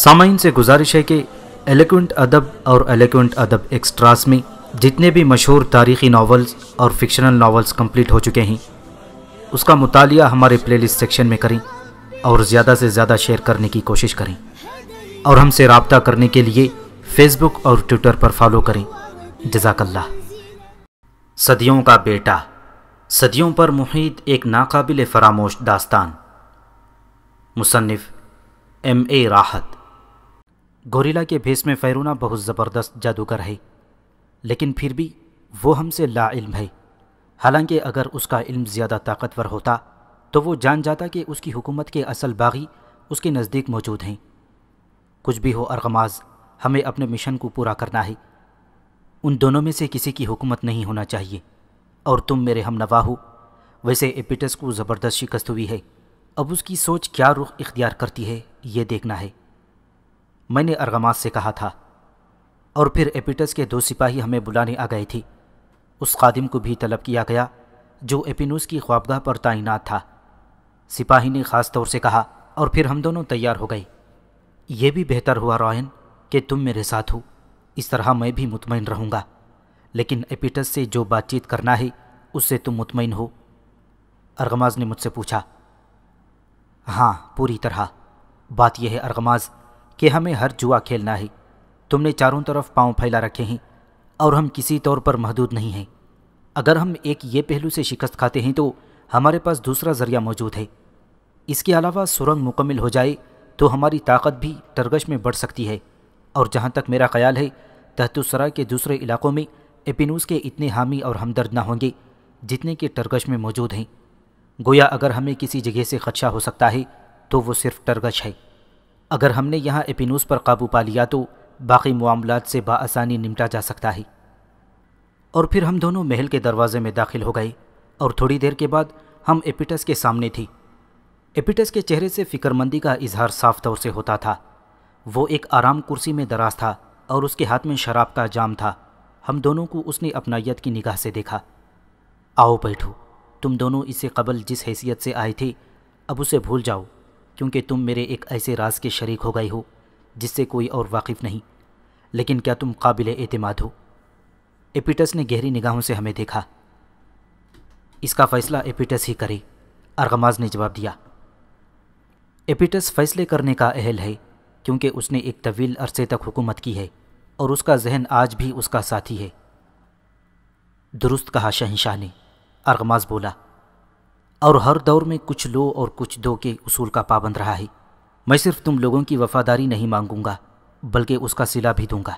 सामाइन से गुजारिश है कि एलिक्वेंट अदब और एलिक्वेंट अदब एक्स्ट्रास में जितने भी मशहूर तारीखी नावल्स और फिक्शनल नावल्स कंप्लीट हो चुके हैं उसका मुताल हमारे लिस्ट सेक्शन में करें और ज़्यादा से ज़्यादा शेयर करने की कोशिश करें और हमसे रबता करने के लिए फेसबुक और ट्विटर पर फॉलो करें जजाकल्ला सदियों का बेटा सदियों पर मुहित एक नाकबिल फरामोश दास्तान मुसनफ़ एम ए राहत गोरिला के भेस में फ़ैरूना बहुत ज़बरदस्त जादूगर है लेकिन फिर भी वो हमसे ला इल्म है हालांकि अगर उसका इल्म ज़्यादा ताकतवर होता तो वो जान जाता कि उसकी हुकूमत के असल बागी उसके नज़दीक मौजूद हैं कुछ भी हो अरगमाज हमें अपने मिशन को पूरा करना है उन दोनों में से किसी की हुकूमत नहीं होना चाहिए और तुम मेरे हम हो वैसे एपिटस को ज़बरदस्त शिकस्त हुई है अब उसकी सोच क्या रुख इख्तियार करती है ये देखना है मैंने अरगमास से कहा था और फिर एपिटस के दो सिपाही हमें बुलाने आ गए थे उस खादिम को भी तलब किया गया जो एपिनूस की ख्वाबगाह पर तैनात था सिपाही ने ख़ास तौर से कहा और फिर हम दोनों तैयार हो गए यह भी बेहतर हुआ रॉयन कि तुम मेरे साथ हो इस तरह मैं भी मुतमिन रहूँगा लेकिन एपिटस से जो बातचीत करना है उससे तुम मुतमिन हो अरगमाज ने मुझसे पूछा हाँ पूरी तरह बात यह है अरगमाज कि हमें हर जुआ खेलना है तुमने चारों तरफ पांव फैला रखे हैं और हम किसी तौर पर महदूद नहीं हैं अगर हम एक ये पहलू से शिकस्त खाते हैं तो हमारे पास दूसरा जरिया मौजूद है इसके अलावा सुरंग मुकम्मल हो जाए तो हमारी ताकत भी तरगश में बढ़ सकती है और जहाँ तक मेरा ख्याल है तहतुसरा के दूसरे इलाकों में एपिनूस के इतने हामी और हमदर्द ना होंगे जितने कि टर्गश में मौजूद हैं गोया अगर हमें किसी जगह से खदशा हो सकता है तो वो सिर्फ टर्गश है अगर हमने यहाँ एपिनूस पर काबू पा लिया तो बाकी मामलों से बासानी निपटा जा सकता है और फिर हम दोनों महल के दरवाजे में दाखिल हो गए और थोड़ी देर के बाद हम एपिटस के सामने थी एपिटस के चेहरे से फिक्रमंदी का इजहार साफ तौर से होता था वो एक आराम कुर्सी में दराज था और उसके हाथ में शराब का जाम था हम दोनों को उसने अपनायत की निगाह से देखा आओ बैठो तुम दोनों इससे कबल जिस हैसियत से आए थे अब उसे भूल जाओ क्योंकि तुम मेरे एक ऐसे राज के शरीक हो गए हो जिससे कोई और वाकिफ़ नहीं लेकिन क्या तुम काबिल एतमाद हो एपिटस ने गहरी निगाहों से हमें देखा इसका फ़ैसला एपिटस ही करे अरगमाज ने जवाब दिया एपिटस फैसले करने का अहल है क्योंकि उसने एक तवील अरसे तक हुकूमत की है और उसका जहन आज भी उसका साथी है दुरुस्त कहा शहनशाह ने अरगमाज बोला और हर दौर में कुछ लो और कुछ दो के उसूल का पाबंद रहा है मैं सिर्फ तुम लोगों की वफादारी नहीं मांगूंगा बल्कि उसका सिला भी दूंगा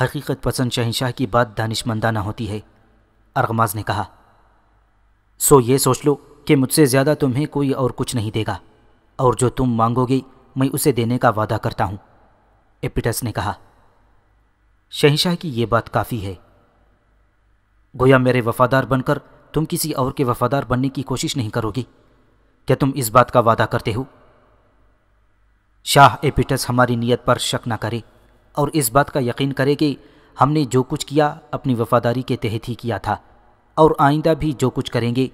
हकीकत पसंद शहनशाह की बात दानिशमंदाना होती है अरगमाज ने कहा सो ये सोच लो कि मुझसे ज़्यादा तुम्हें कोई और कुछ नहीं देगा और जो तुम मांगोगे मैं उसे देने का वादा करता हूँ एपिटस ने कहा शहनशाह की ये बात काफ़ी है गोया मेरे वफादार बनकर तुम किसी और के वफादार बनने की कोशिश नहीं करोगी क्या तुम इस बात का वादा करते हो शाह एपिटस हमारी नीयत पर शक न करे और इस बात का यकीन करे कि हमने जो कुछ किया अपनी वफादारी के तहत ही किया था और आइंदा भी जो कुछ करेंगे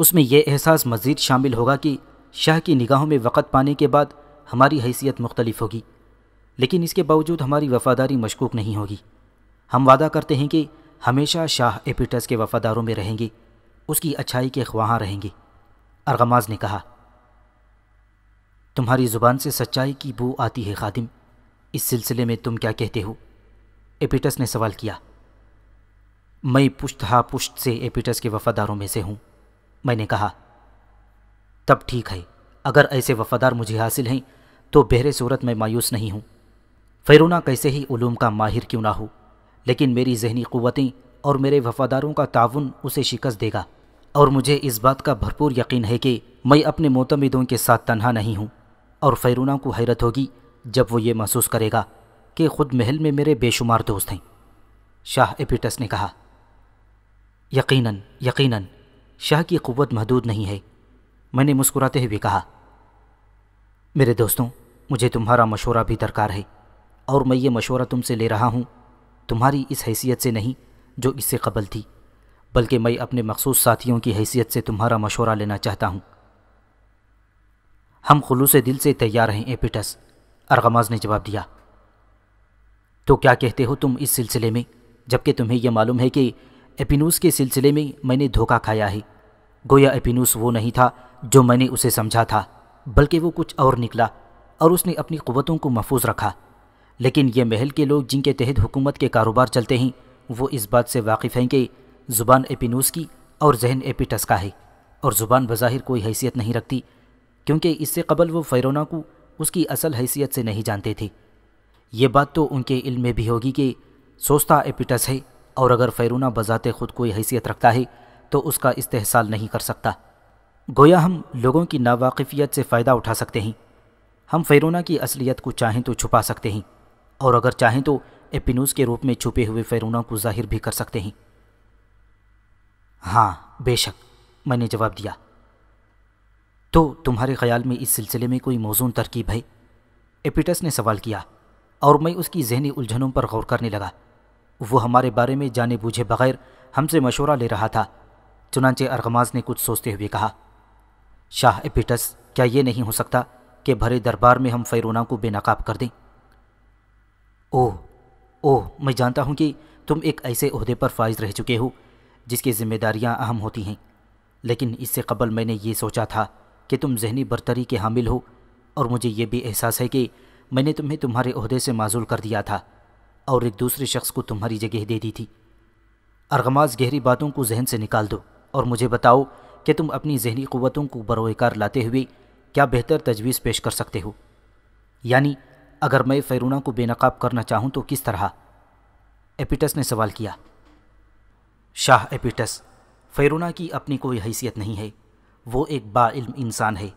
उसमें यह एहसास मज़ीद शामिल होगा कि शाह की निगाहों में वक़्त पाने के बाद हमारी हैसियत मुख्तलिफ होगी लेकिन इसके बावजूद हमारी वफादारी मशकूक नहीं होगी हम वादा करते हैं कि हमेशा शाह एपिटस के वफादारों में रहेंगे उसकी अच्छाई के ख्वाहाँ रहेंगी अरगमाज ने कहा तुम्हारी ज़ुबान से सच्चाई की बू आती है खादिम इस सिलसिले में तुम क्या कहते हो एपिटस ने सवाल किया मैं पुश्त हा पुश्त से एपिटस के वफ़ादारों में से हूं मैंने कहा तब ठीक है अगर ऐसे वफ़ादार मुझे हासिल हैं तो बहरे सूरत में मायूस नहीं हूं फ़ैरूना कैसे ही उलूम का माहिर क्यों ना हो लेकिन मेरी जहनी कुवतें और मेरे वफ़ादारों का ताउन उसे शिकस्त देगा और मुझे इस बात का भरपूर यकीन है कि मैं अपने मोतमदों के साथ तन्हा नहीं हूँ और फ़ैरूना को हैरत होगी जब वो ये महसूस करेगा कि ख़ुद महल में मेरे बेशुमार दोस्त हैं शाह एपिटस ने कहा यकीनन यकीनन शाह की क़वत महदूद नहीं है मैंने मुस्कुराते हुए कहा मेरे दोस्तों मुझे तुम्हारा मशवरा भी दरकार है और मैं ये मशवरा तुमसे ले रहा हूँ तुम्हारी इस हैसियत से नहीं जो इससे कबल थी बल्कि मैं अपने मखसूस साथियों की हैसियत से तुम्हारा मशवरा लेना चाहता हूँ हम खुलूस दिल से तैयार हैं एपिटस अरगमाज ने जवाब दिया तो क्या कहते हो तुम इस सिलसिले में जबकि तुम्हें यह मालूम है कि एपिनूस के सिलसिले में मैंने धोखा खाया है गोया एपिनूस वो नहीं था जो मैंने उसे समझा था बल्कि वो कुछ और निकला और उसने अपनी क़वतों को महफूज रखा लेकिन ये महल के लोग जिनके तहत हुकूमत के कारोबार चलते हैं वो इस बात से वाकिफ़ हैं कि ज़ुबान एपिनूस की और जहन एपिटस का है और ज़ुबान बज़ाहिर कोई हैसियत नहीं रखती क्योंकि इससे कबल वो फ़ैरोना को उसकी असल हैसियत से नहीं जानते थे ये बात तो उनके इल्म में भी होगी कि सोचता एपिटस है और अगर फैरोना बजाते खुद कोई हैसियत रखता है तो उसका इस्तेसाल नहीं कर सकता गोया हम लोगों की नावाकिफ़ियत से फ़ायदा उठा सकते हैं हम फैरोना की असलियत को चाहें तो छुपा सकते हैं और अगर चाहें तो एपिनूस के रूप में छुपे हुए फ़ैरूना को जाहिर भी कर सकते हैं हाँ बेशक मैंने जवाब दिया तो तुम्हारे ख्याल में इस सिलसिले में कोई मौजूद तरकीब है एपिटस ने सवाल किया और मैं उसकी जहनी उलझनों पर गौर करने लगा वो हमारे बारे में जाने बूझे बगैर हमसे मशवरा ले रहा था चुनाचे अरगमाज ने कुछ सोचते हुए कहा शाह एपिटस क्या ये नहीं हो सकता कि भरे दरबार में हम फ़ैरोना को बेनकाब कर दें ओह ओह मैं जानता हूँ कि तुम एक ऐसे अहदे पर फायज रह चुके हो जिसकी जिम्मेदारियां अहम होती हैं लेकिन इससे कबल मैंने ये सोचा था कि तुम जहनी बरतरी के हामिल हो और मुझे ये भी एहसास है कि मैंने तुम्हें तुम्हारे अहदे से माजूल कर दिया था और एक दूसरे शख्स को तुम्हारी जगह दे दी थी अरगमाज गहरी बातों को जहन से निकाल दो और मुझे बताओ कि तुम अपनी जहनी क़वतों को बरोकार लाते हुए क्या बेहतर तजवीज़ पेश कर सकते हो यानी अगर मैं फ़ैरूना को बेनकाब करना चाहूँ तो किस तरह एपिटस ने सवाल किया शाह एपिटस फेरोना की अपनी कोई हैसियत नहीं है वो एक बाइल्म इंसान है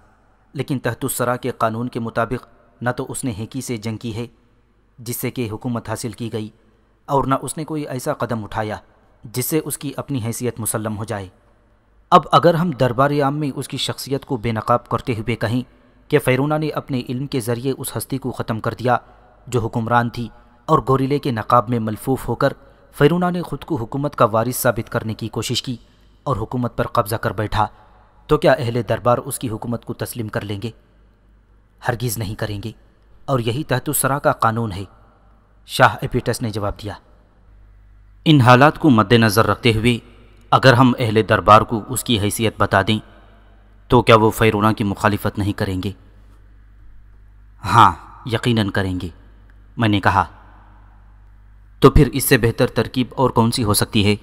लेकिन तहतुसरा के कानून के मुताबिक न तो उसने हेकी से जंग की है जिससे कि हुकूमत हासिल की गई और न उसने कोई ऐसा कदम उठाया जिससे उसकी अपनी हैसियत मुसलम हो जाए अब अगर हम दरबार आम में उसकी शख्सियत को बेनकाब करते हुए कहें कि फेरोना ने अपने इल्म के ज़रिए उस हस्ती को ख़त्म कर दिया जो हुक्मरान थी और गोरीले के नकाब में मलफूफ होकर फ़ैरूना ने खुद को हुकूमत का वारिस साबित करने की कोशिश की और हुकूमत पर कब्ज़ा कर बैठा तो क्या अहले दरबार उसकी हुकूमत को तस्लीम कर लेंगे हरगिज़ नहीं करेंगे और यही तहतुसरा का कानून है शाह एपीटस ने जवाब दिया इन हालात को मद्देनज़र रखते हुए अगर हम अहले दरबार को उसकी हैसियत बता दें तो क्या वो फ़ैरूना की मुखालफत नहीं करेंगे हाँ यकीनन करेंगे मैंने कहा तो फिर इससे बेहतर तरकीब और कौन सी हो सकती है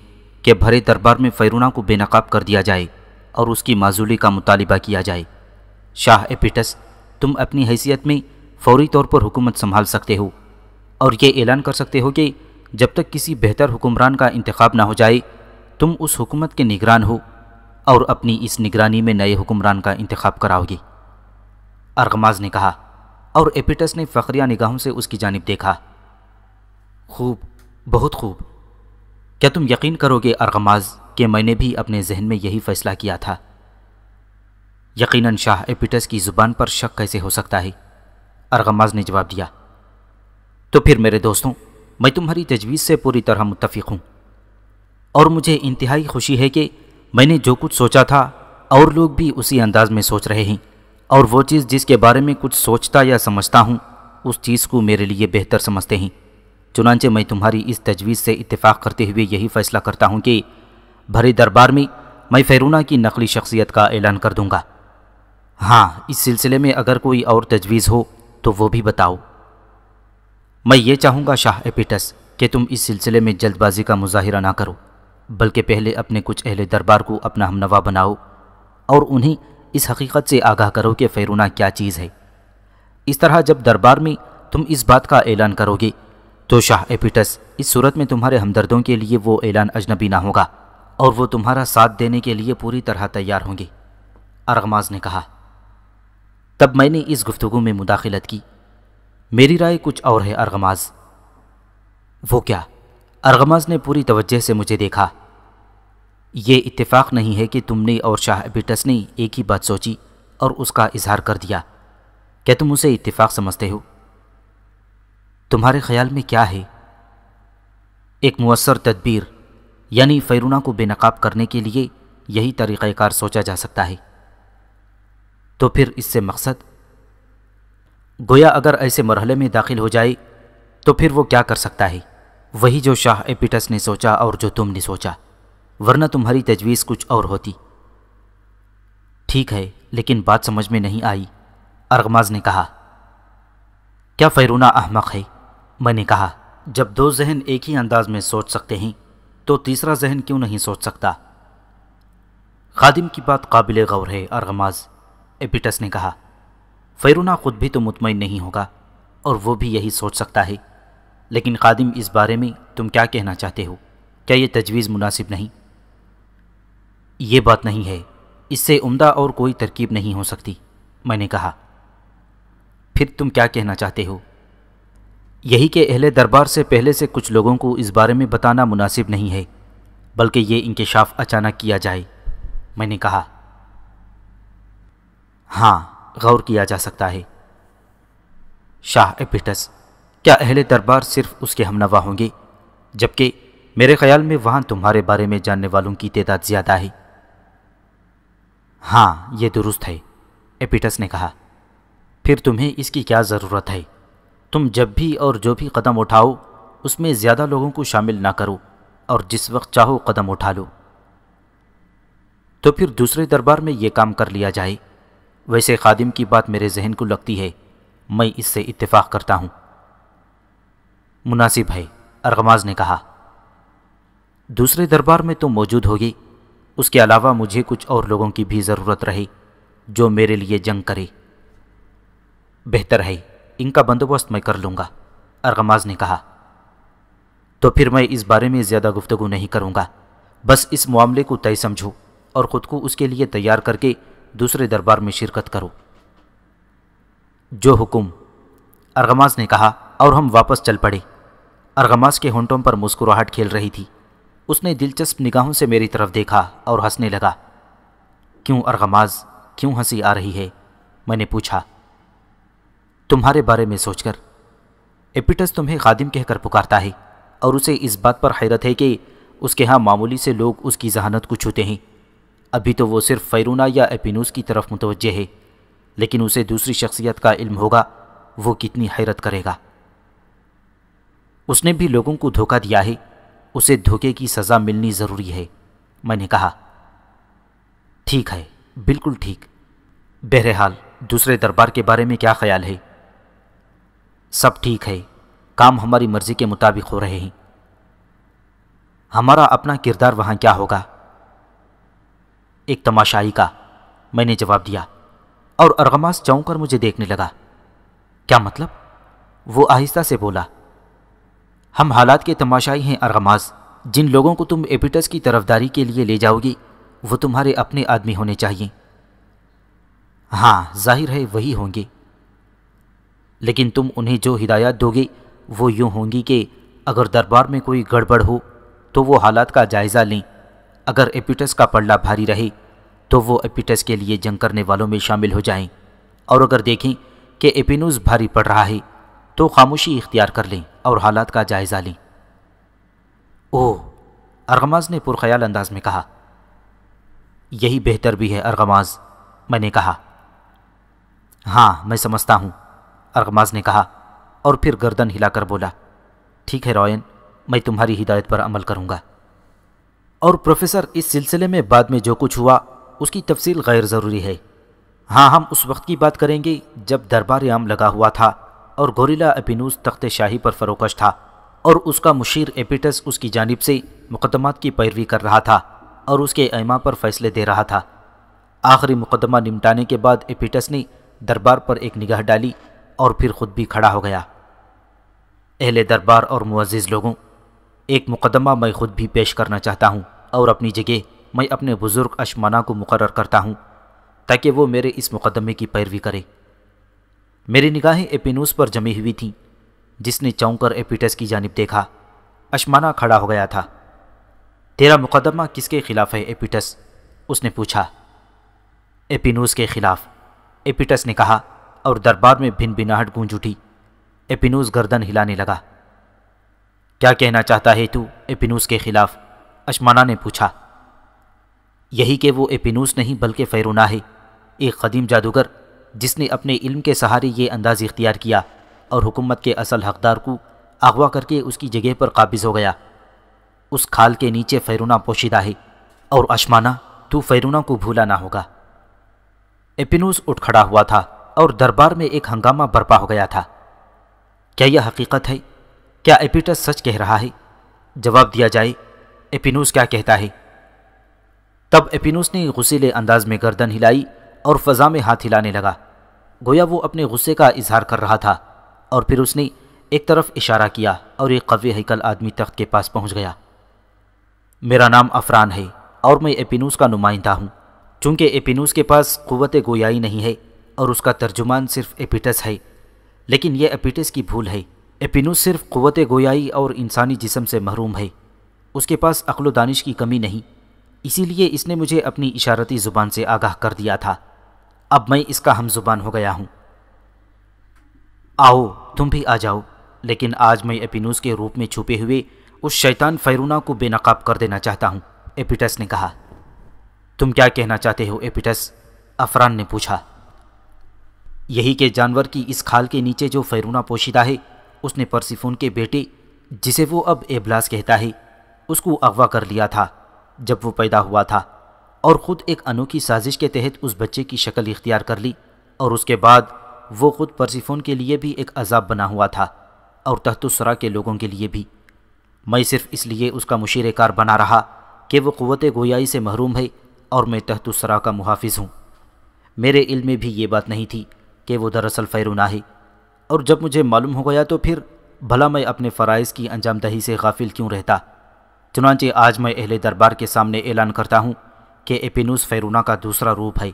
कि भरे दरबार में फ़ैरूना को बेनकाब कर दिया जाए और उसकी माजूली का मुतालबा किया जाए शाह एपिटस तुम अपनी हैसियत में फौरी तौर पर हुकूमत संभाल सकते हो और ये ऐलान कर सकते हो कि जब तक किसी बेहतर हुक्मरान का इंतखब ना हो जाए तुम उस हुकूमत के निगरान हो और अपनी इस निगरानी में नए हुक्मरान का इंतखब कराओगे अरगमाज ने कहा और एपिटस ने फ़खरिया निगाहों से उसकी जानब देखा खूब बहुत खूब क्या तुम यकीन करोगे अरगमाज कि मैंने भी अपने जहन में यही फ़ैसला किया था यकीनन शाह एपिटस की ज़ुबान पर शक कैसे हो सकता है अरगमाज ने जवाब दिया तो फिर मेरे दोस्तों मैं तुम्हारी तजवीज़ से पूरी तरह मुतफ़िक हूँ और मुझे इंतहाई खुशी है कि मैंने जो कुछ सोचा था और लोग भी उसी अंदाज में सोच रहे हैं और वो चीज़ जिसके बारे में कुछ सोचता या समझता हूँ उस चीज़ को मेरे लिए बेहतर समझते हैं चुनाचे मैं तुम्हारी इस तजवीज़ से इतफ़ाक़ करते हुए यही फ़ैसला करता हूँ कि भरे दरबार में मैं फ़ैरूना की नकली शख्सियत का ऐलान कर दूँगा हाँ इस सिलसिले में अगर कोई और तजवीज़ हो तो वो भी बताओ मैं ये चाहूँगा शाह एपिटस कि तुम इस सिलसिले में जल्दबाजी का मुजाहरा ना करो बल्कि पहले अपने कुछ अहले दरबार को अपना हमनवा बनाओ और उन्हें इस हकीकत से आगाह करो कि फ़ैरूना क्या चीज़ है इस तरह जब दरबार में तुम इस बात का ऐलान करोगे तो शाह एपिटस इस सूरत में तुम्हारे हमदर्दों के लिए वो ऐलान अजनबी ना होगा और वो तुम्हारा साथ देने के लिए पूरी तरह तैयार होंगे अरगमाज ने कहा तब मैंने इस गुफ्तु में मुदाखलत की मेरी राय कुछ और है अरगमाज वो क्या अरगमाज ने पूरी तवज्जह से मुझे देखा ये इत्तेफाक नहीं है कि तुमने और शाह एपिटस ने एक ही बात सोची और उसका इजहार कर दिया क्या तुम उसे इत्तेफाक समझते हो तुम्हारे ख्याल में क्या है एक मवसर तदबीर यानी फ़ैरूना को बेनकाब करने के लिए यही तरीक़ार सोचा जा सकता है तो फिर इससे मकसद गोया अगर ऐसे मरहले में दाखिल हो जाए तो फिर वो क्या कर सकता है वही जो शाह एपिटस ने सोचा और जो तुमने सोचा वरना तुम्हारी तजवीज़ कुछ और होती ठीक है लेकिन बात समझ में नहीं आई अरगमाज ने कहा क्या फ़ैरूना अहमक है मैंने कहा जब दो जहन एक ही अंदाज में सोच सकते हैं तो तीसरा जहन क्यों नहीं सोच सकता खादिम की बात काबिल गौर है अरगमाज एपिटस ने कहा फ़ैरूना खुद भी तो मुतमिन नहीं होगा और वो भी यही सोच सकता है लेकिन खादिम इस बारे में तुम क्या कहना चाहते हो क्या यह तजवीज़ मुनासिब नहीं ये बात नहीं है इससे उम्दा और कोई तरकीब नहीं हो सकती मैंने कहा फिर तुम क्या कहना चाहते हो यही के अहले दरबार से पहले से कुछ लोगों को इस बारे में बताना मुनासिब नहीं है बल्कि ये इंकशाफ अचानक किया जाए मैंने कहा हाँ गौर किया जा सकता है शाह एपिटस क्या अहले दरबार सिर्फ उसके हमनवा होंगे जबकि मेरे ख्याल में वहाँ तुम्हारे बारे में जानने वालों की तादाद ज़्यादा है हाँ ये दुरुस्त है एपिटस ने कहा फिर तुम्हें इसकी क्या ज़रूरत है तुम जब भी और जो भी कदम उठाओ उसमें ज़्यादा लोगों को शामिल ना करो और जिस वक्त चाहो कदम उठा लो तो फिर दूसरे दरबार में ये काम कर लिया जाए वैसे खादिम की बात मेरे जहन को लगती है मैं इससे इत्तेफाक करता हूँ मुनासिब है अरगमाज ने कहा दूसरे दरबार में तो मौजूद होगी उसके अलावा मुझे कुछ और लोगों की भी ज़रूरत रही जो मेरे लिए जंग करे बेहतर है इनका बंदोबस्त मैं कर लूँगा अरगमाज ने कहा तो फिर मैं इस बारे में ज़्यादा गुफ्तगु नहीं करूँगा बस इस मामले को तय समझो और ख़ुद को उसके लिए तैयार करके दूसरे दरबार में शिरकत करो जो हुक्म अरगमाज ने कहा और हम वापस चल पड़े अरगमाज के होंटों पर मुस्कुराहट खेल रही थी उसने दिलचस्प निगाहों से मेरी तरफ देखा और हंसने लगा क्यों अरगमाज क्यों हंसी आ रही है मैंने पूछा तुम्हारे बारे में सोचकर एपिटस तुम्हें खादिम कहकर पुकारता है और उसे इस बात पर हैरत है कि उसके यहाँ मामूली से लोग उसकी जहानत को छूते हैं अभी तो वो सिर्फ फ़ैरूना या एपिनूस की तरफ मुतवजह है लेकिन उसे दूसरी शख्सियत का इल्म होगा वो कितनी हैरत करेगा उसने भी लोगों को धोखा दिया है उसे धोखे की सज़ा मिलनी ज़रूरी है मैंने कहा ठीक है बिल्कुल ठीक बहरहाल दूसरे दरबार के बारे में क्या ख्याल है सब ठीक है काम हमारी मर्ज़ी के मुताबिक हो रहे हैं हमारा अपना किरदार वहां क्या होगा एक तमाशाई का मैंने जवाब दिया और अरगमास चौंक कर मुझे देखने लगा क्या मतलब वो आहिस्ता से बोला हम हालात के तमाशाई हैं अरगमास जिन लोगों को तुम एपिटस की तरफदारी के लिए ले जाओगी वो तुम्हारे अपने आदमी होने चाहिए हाँ जाहिर है वही होंगे लेकिन तुम उन्हें जो हिदायत दोगे वो यूँ होंगी कि अगर दरबार में कोई गड़बड़ हो तो वो हालात का जायज़ा लें अगर एपिटस का पड़ला भारी रहे तो वो एपिटस के लिए जंग करने वालों में शामिल हो जाएं और अगर देखें कि एपिनूस भारी पड़ रहा है तो खामोशी इख्तियार कर लें और हालात का जायज़ा लें ओह अरगमाज ने पुरख्याल अंदाज में कहा यही बेहतर भी है अरगमाज मैंने कहा हाँ मैं समझता हूँ अरगमाज ने कहा और फिर गर्दन हिलाकर बोला ठीक है रॉयन मैं तुम्हारी हिदायत पर अमल करूँगा और प्रोफेसर इस सिलसिले में बाद में जो कुछ हुआ उसकी तफसील गैर ज़रूरी है हाँ हम उस वक्त की बात करेंगे जब दरबार आम लगा हुआ था और गोरिला अपिनूस तख्त शाही पर फरोकश था और उसका मुशीर एपिटस उसकी जानब से मुकदमात की पैरवी कर रहा था और उसके ऐमा पर फैसले दे रहा था आखिरी मुकदमा निपटाने के बाद एपिटस ने दरबार पर एक निगाह डाली और फिर खुद भी खड़ा हो गया अहले दरबार और मुआज़ लोगों एक मुकदमा मैं खुद भी पेश करना चाहता हूँ और अपनी जगह मैं अपने बुज़ुर्ग अशमाना को मुकर करता हूँ ताकि वो मेरे इस मुकदमे की पैरवी करे मेरी निगाहें एपिनूस पर जमी हुई थीं जिसने चौंककर एपिटस की जानब देखा अशमाना खड़ा हो गया था तेरा मुकदमा किसके खिलाफ है एपिटस उसने पूछा एपिनूस के खिलाफ एपिटस ने कहा और दरबार में भिन भिनाहट गूंज उठी एपिनूस गर्दन हिलाने लगा क्या कहना चाहता है तू एपिनूस के खिलाफ अशमाना ने पूछा यही कि वो एपिनूस नहीं बल्कि फैरोना है एक कदीम जादूगर जिसने अपने इल्म के सहारे ये अंदाज़ इख्तियार किया और हुकूमत के असल हकदार को अगवा करके उसकी जगह पर काबिज हो गया उस खाल के नीचे फैरोना पोशीदा है और अशमाना तू फैरोना को भूला ना होगा एपिनूस उठ खड़ा हुआ था और दरबार में एक हंगामा बर्पा हो गया था क्या यह हकीकत है क्या एपिटस सच कह रहा है जवाब दिया जाए एपिनूस क्या कहता है तब एपिनूस ने गुस्सेले अंदाज में गर्दन हिलाई और फ़ज़ा में हाथ हिलाने लगा गोया वो अपने गुस्से का इजहार कर रहा था और फिर उसने एक तरफ इशारा किया और एक कवी हैकल आदमी तख्त के पास पहुंच गया मेरा नाम अफरान है और मैं एपिनूस का नुमाइंदा हूँ चूंकि एपिनूस के पास कुवत गोयाई नहीं है और उसका तर्जुमान सिर्फ एपिटस है लेकिन यह एपिटस की भूल है एपिनस सिर्फ क़वत गोयाई और इंसानी जिसम से महरूम है उसके पास अक्ल दानिश की कमी नहीं इसीलिए इसने मुझे अपनी इशारती ज़ुबान से आगाह कर दिया था अब मैं इसका हम जुबान हो गया हूँ आओ तुम भी आ जाओ लेकिन आज मैं एपिनुस के रूप में छुपे हुए उस शैतान फ़ैरूना को बेनकाब कर देना चाहता हूँ एपिटस ने कहा तुम क्या कहना चाहते हो एपिटस अफरान ने पूछा यही के जानवर की इस खाल के नीचे जो फैरूना पोशीदा है उसने परसिफोन के बेटे जिसे वो अब एबलास कहता है उसको अगवा कर लिया था जब वो पैदा हुआ था और ख़ुद एक अनोखी साजिश के तहत उस बच्चे की शक्ल इख्तियार कर ली और उसके बाद वो ख़ुद परसिफोन के लिए भी एक अजाब बना हुआ था और तहतुसरा के लोगों के लिए भी मैं सिर्फ इसलिए उसका मुशीर कार बना रहा कि वो क़वत गोयाई से महरूम है और मैं तहतुसरा का मुहाफ़ हूँ मेरे इल में भी ये बात नहीं थी कि वो दरअसल फ़ैरुना है और जब मुझे मालूम हो गया तो फिर भला मैं अपने फ़रज़ की अंजामदही से गाफिल क्यों रहता चुनाचे आज मैं अहले दरबार के सामने ऐलान करता हूँ कि एपिनूस फ़ैरुना का दूसरा रूप है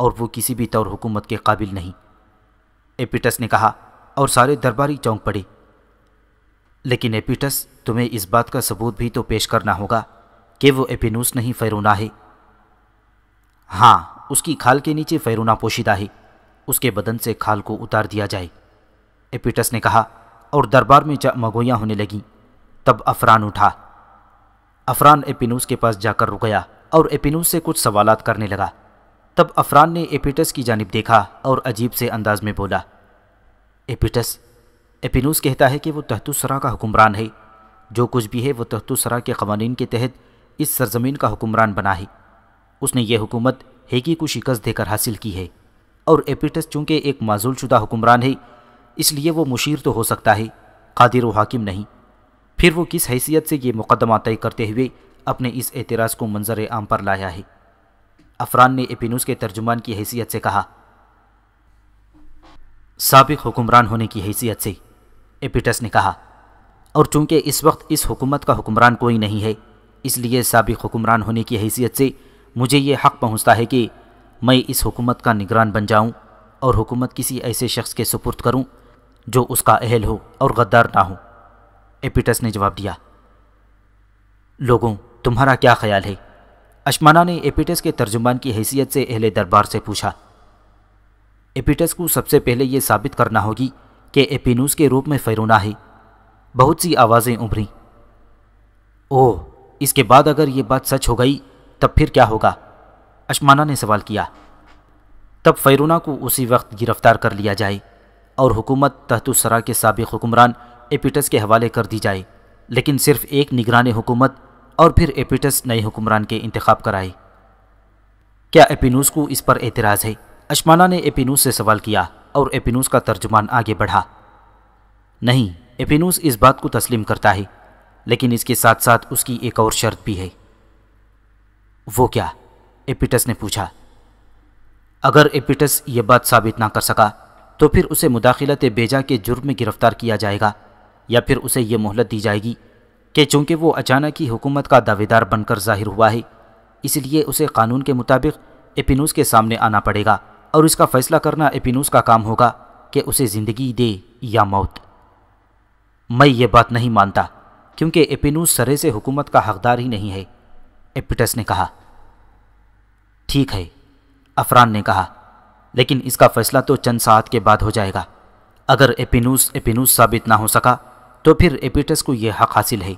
और वो किसी भी तौर हुकूमत के काबिल नहीं एपिटस ने कहा और सारे दरबारी चौंक पड़े लेकिन एपिटस तुम्हें इस बात का सबूत भी तो पेश करना होगा कि वो एपिनूस नहीं फ़ैरूना है हाँ उसकी खाल के नीचे फ़ैरूना पोशीदा है उसके बदन से खाल को उतार दिया जाए एपिटस ने कहा और दरबार में मगोयाँ होने लगीं तब अफरान उठा अफरान एपिनूस के पास जाकर रुक गया और एपिनूस से कुछ सवालात करने लगा तब अफरान ने एपिटस की जानब देखा और अजीब से अंदाज में बोला एपिटस एपिनूस कहता है कि वह तहतुसरा का हुक्मरान है जो कुछ भी है वह तहतुसरा के कवानीन के तहत इस सरजमीन का हुक्मरान बना है उसने यह हुकूमत हेगी को शिकस्त देकर हासिल की है और एपिटस चूंकि एक माजूलशुदा हुक्मरान है इसलिए वो मुशीर तो हो सकता है कादिर व हाकिम नहीं फिर वो किस हैसियत से ये मुकदमा तय करते हुए अपने इस एतराज़ को मंजर आम पर लाया है अफरान ने एपिनूस के तर्जुमान की हैसियत से कहा सबक हुक्मरान होने की हैसियत से एपिटस ने कहा और चूंकि इस वक्त इस हुकूमत का हुक्मरान कोई नहीं है इसलिए सबक हुक्मरान होने की हैसियत से मुझे ये हक पहुँचता है कि मैं इस हुकूमत का निगरान बन जाऊं और हुकूमत किसी ऐसे शख्स के सुपुर्द करूं जो उसका अहल हो और गद्दार ना हो एपिटस ने जवाब दिया लोगों तुम्हारा क्या ख्याल है अशमाना ने एपिटस के तर्जुमान की हैसियत से अहल दरबार से पूछा एपिटस को सबसे पहले ये साबित करना होगी कि एपिनूस के रूप में फ़ैरूना है बहुत सी आवाज़ें उभरी ओह इसके बाद अगर ये बात सच हो गई तब फिर क्या होगा अशमाना ने सवाल किया तब फ़ैरूना को उसी वक्त गिरफ्तार कर लिया जाए और हुकूमत तहतुसरा के सबक हुकुमरान एपिटस के हवाले कर दी जाए लेकिन सिर्फ एक निगरान हुकूमत और फिर एपिटस नए हुकुमरान के इंतखब कराए क्या एपिनूस को इस पर एतराज़ है अशमाना ने एपिनूस से सवाल किया और एपिनूस का तर्जुमान आगे बढ़ा नहीं एपिनूस इस बात को तस्लीम करता है लेकिन इसके साथ साथ उसकी एक और शर्त भी है वो क्या एपिटस ने पूछा अगर एपिटस ये बात साबित ना कर सका तो फिर उसे मुदाखलत बेजा के जुर्म में गिरफ्तार किया जाएगा या फिर उसे ये मोहलत दी जाएगी कि चूंकि वो अचानक ही हुकूमत का दावेदार बनकर जाहिर हुआ है इसलिए उसे कानून के मुताबिक एपिनूस के सामने आना पड़ेगा और इसका फैसला करना एपिनूस का काम होगा कि उसे ज़िंदगी दे या मौत मैं ये बात नहीं मानता क्योंकि एपिनूस सरे से हुकूमत का हकदार ही नहीं है एपिटस ने कहा ठीक है अफरान ने कहा लेकिन इसका फैसला तो चंद सात के बाद हो जाएगा अगर एपिनूस एपिनूस साबित ना हो सका तो फिर एपिटस को यह हक हासिल है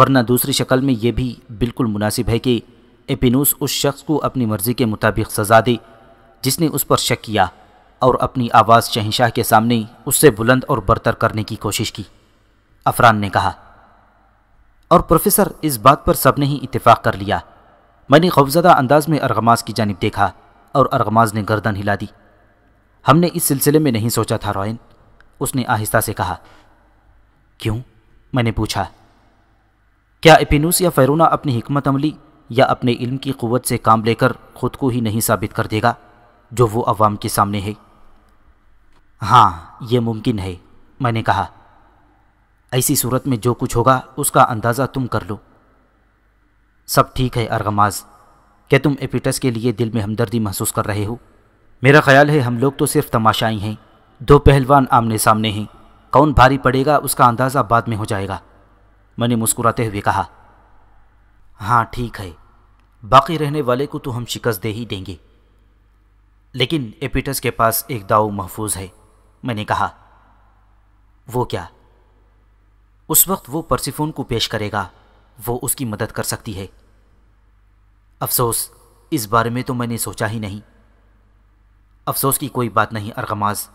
वरना दूसरी शक्ल में यह भी बिल्कुल मुनासिब है कि एपिनूस उस शख्स को अपनी मर्ज़ी के मुताबिक सजा दे जिसने उस पर शक किया और अपनी आवाज़ शहनशाह के सामने उससे बुलंद और बरतर करने की कोशिश की अफरान ने कहा और प्रोफेसर इस बात पर सबने ही इतफ़ाक़ कर लिया मैंने खौफजदा अंदाज में अरगमाज की जानब देखा और अरगमाज ने गर्दन हिला दी हमने इस सिलसिले में नहीं सोचा था रॉयन उसने आहिस्ता से कहा क्यों मैंने पूछा क्या एपिनूस या फ़ैरूना अपनी हमत अमली या अपने इल्म की क़वत से काम लेकर ख़ुद को ही नहीं साबित कर देगा जो वो अवाम के सामने है हाँ ये मुमकिन है मैंने कहा ऐसी सूरत में जो कुछ होगा उसका अंदाज़ा तुम कर लो सब ठीक है अरगमाज क्या तुम एपिटस के लिए दिल में हमदर्दी महसूस कर रहे हो मेरा ख्याल है हम लोग तो सिर्फ तमाशाई हैं दो पहलवान आमने सामने हैं कौन भारी पड़ेगा उसका अंदाज़ा बाद में हो जाएगा मैंने मुस्कुराते हुए कहा हाँ ठीक है बाकी रहने वाले को तो हम शिकस्त दे ही देंगे लेकिन एपिटस के पास एक दाऊ महफूज है मैंने कहा वो क्या उस वक्त वो परसिफोन को पेश करेगा वो उसकी मदद कर सकती है अफसोस इस बारे में तो मैंने सोचा ही नहीं अफसोस की कोई बात नहीं अरगमाज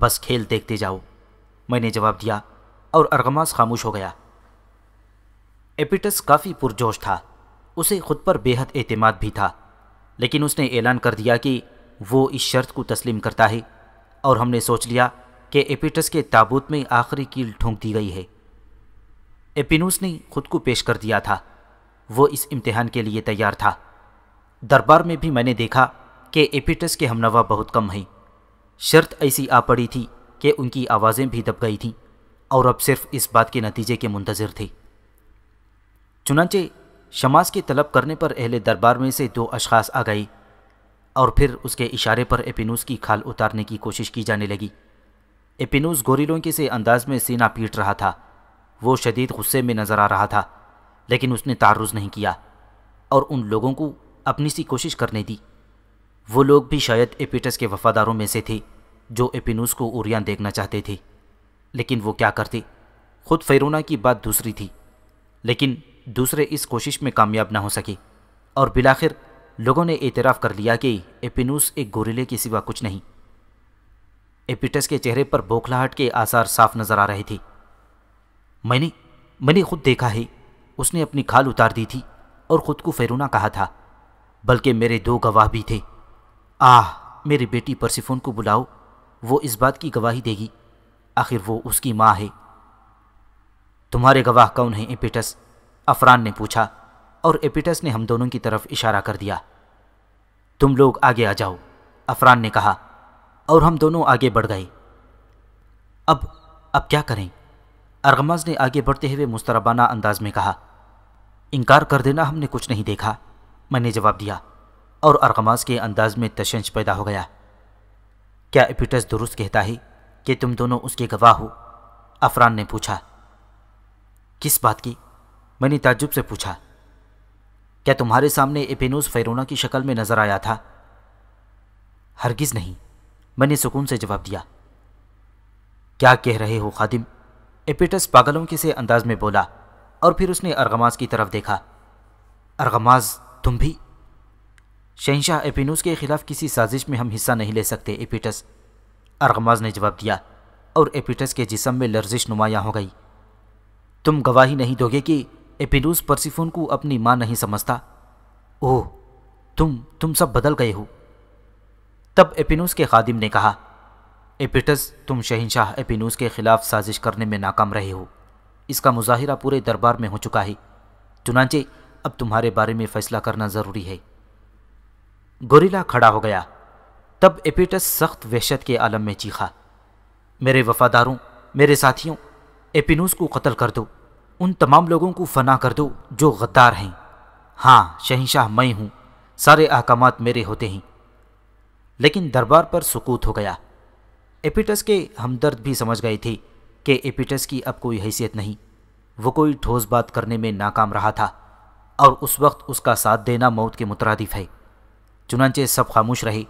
बस खेल देखते जाओ मैंने जवाब दिया और अरगमाज खामोश हो गया एपिटस काफ़ी पुरजोश था उसे खुद पर बेहद एतमाद भी था लेकिन उसने ऐलान कर दिया कि वो इस शर्त को तस्लीम करता है और हमने सोच लिया कि एपिटस के ताबूत में आखिरी कील ठोंक दी गई है एपिनूस ने खुद को पेश कर दिया था वो इस इम्तिहान के लिए तैयार था दरबार में भी मैंने देखा कि एपिटस के हमनवा बहुत कम हैं शर्त ऐसी आ पड़ी थी कि उनकी आवाज़ें भी दब गई थीं और अब सिर्फ इस बात के नतीजे के मुंतज़र थे चुनाचे शमास की तलब करने पर अहले दरबार में से दो अशखास आ गए और फिर उसके इशारे पर एपिनूस की खाल उतारने की कोशिश की जाने लगी एपिनूस गोरिलों के से अंदाज में सीना पीट रहा था वो शदीद गुस्से में नज़र आ रहा था लेकिन उसने तारुज़ नहीं किया और उन लोगों को अपनी सी कोशिश करने दी वो लोग भी शायद एपिटस के वफादारों में से थे जो एपिनूस को उरियान देखना चाहते थे लेकिन वो क्या करते खुद फेरोना की बात दूसरी थी लेकिन दूसरे इस कोशिश में कामयाब ना हो सके और बिलाखिर लोगों ने एतराफ़ कर लिया कि एपिनूस एक गोरीले के सिवा कुछ नहीं एपिटस के चेहरे पर बौखलाहट के आसार साफ नज़र आ रहे थे मैंने मैंने खुद देखा है उसने अपनी खाल उतार दी थी और ख़ुद को फेरूना कहा था बल्कि मेरे दो गवाह भी थे आह मेरी बेटी परसिफोन को बुलाओ वो इस बात की गवाही देगी आखिर वो उसकी माँ है तुम्हारे गवाह कौन है एपिटस अफरान ने पूछा और एपिटस ने हम दोनों की तरफ इशारा कर दिया तुम लोग आगे आ जाओ अफरान ने कहा और हम दोनों आगे बढ़ गए अब अब क्या करें अरगमाज ने आगे बढ़ते हुए मुस्तरबाना अंदाज में कहा इनकार कर देना हमने कुछ नहीं देखा मैंने जवाब दिया और अरगमाज के अंदाज में तशंश पैदा हो गया क्या एपिटस दुरुस्त कहता है कि तुम दोनों उसके गवाह हो अफरान ने पूछा किस बात की मैंने ताजुब से पूछा क्या तुम्हारे सामने एपेनोस फेरोना की शक्ल में नज़र आया था हरगिज़ नहीं मैंने सुकून से जवाब दिया क्या कह रहे हो खादिम एपिटस पागलों के से अंदाज में बोला और फिर उसने अरगमाज की तरफ देखा अरगमाज तुम भी शहशाह एपिनूस के खिलाफ किसी साजिश में हम हिस्सा नहीं ले सकते एपिटस अरगमाज ने जवाब दिया और एपिटस के जिसम में लर्जिश नुमाया हो गई तुम गवाही नहीं दोगे कि एपिनूस परसिफोन को अपनी माँ नहीं समझता ओह तुम तुम सब बदल गए हो तब एपिनूस के खादिम ने कहा एपिटस तुम शहनशाह एपिनूस के खिलाफ साजिश करने में नाकाम रहे हो इसका मुजाहिरा पूरे दरबार में हो चुका है चुनाचे अब तुम्हारे बारे में फैसला करना ज़रूरी है गोरिला खड़ा हो गया तब एपिटस सख्त वहशत के आलम में चीखा मेरे वफादारों मेरे साथियों एपिनूस को कत्ल कर दो उन तमाम लोगों को फना कर दो जो गद्दार हैं हाँ शहनशाह मैं हूँ सारे अहकाम मेरे होते हैं लेकिन दरबार पर सुकूत हो गया एपिटस के हमदर्द भी समझ गए थे कि एपिटस की अब कोई हैसियत नहीं वो कोई ठोस बात करने में नाकाम रहा था और उस वक्त उसका साथ देना मौत के मुतरदिफ है चुनाचे सब खामोश रहे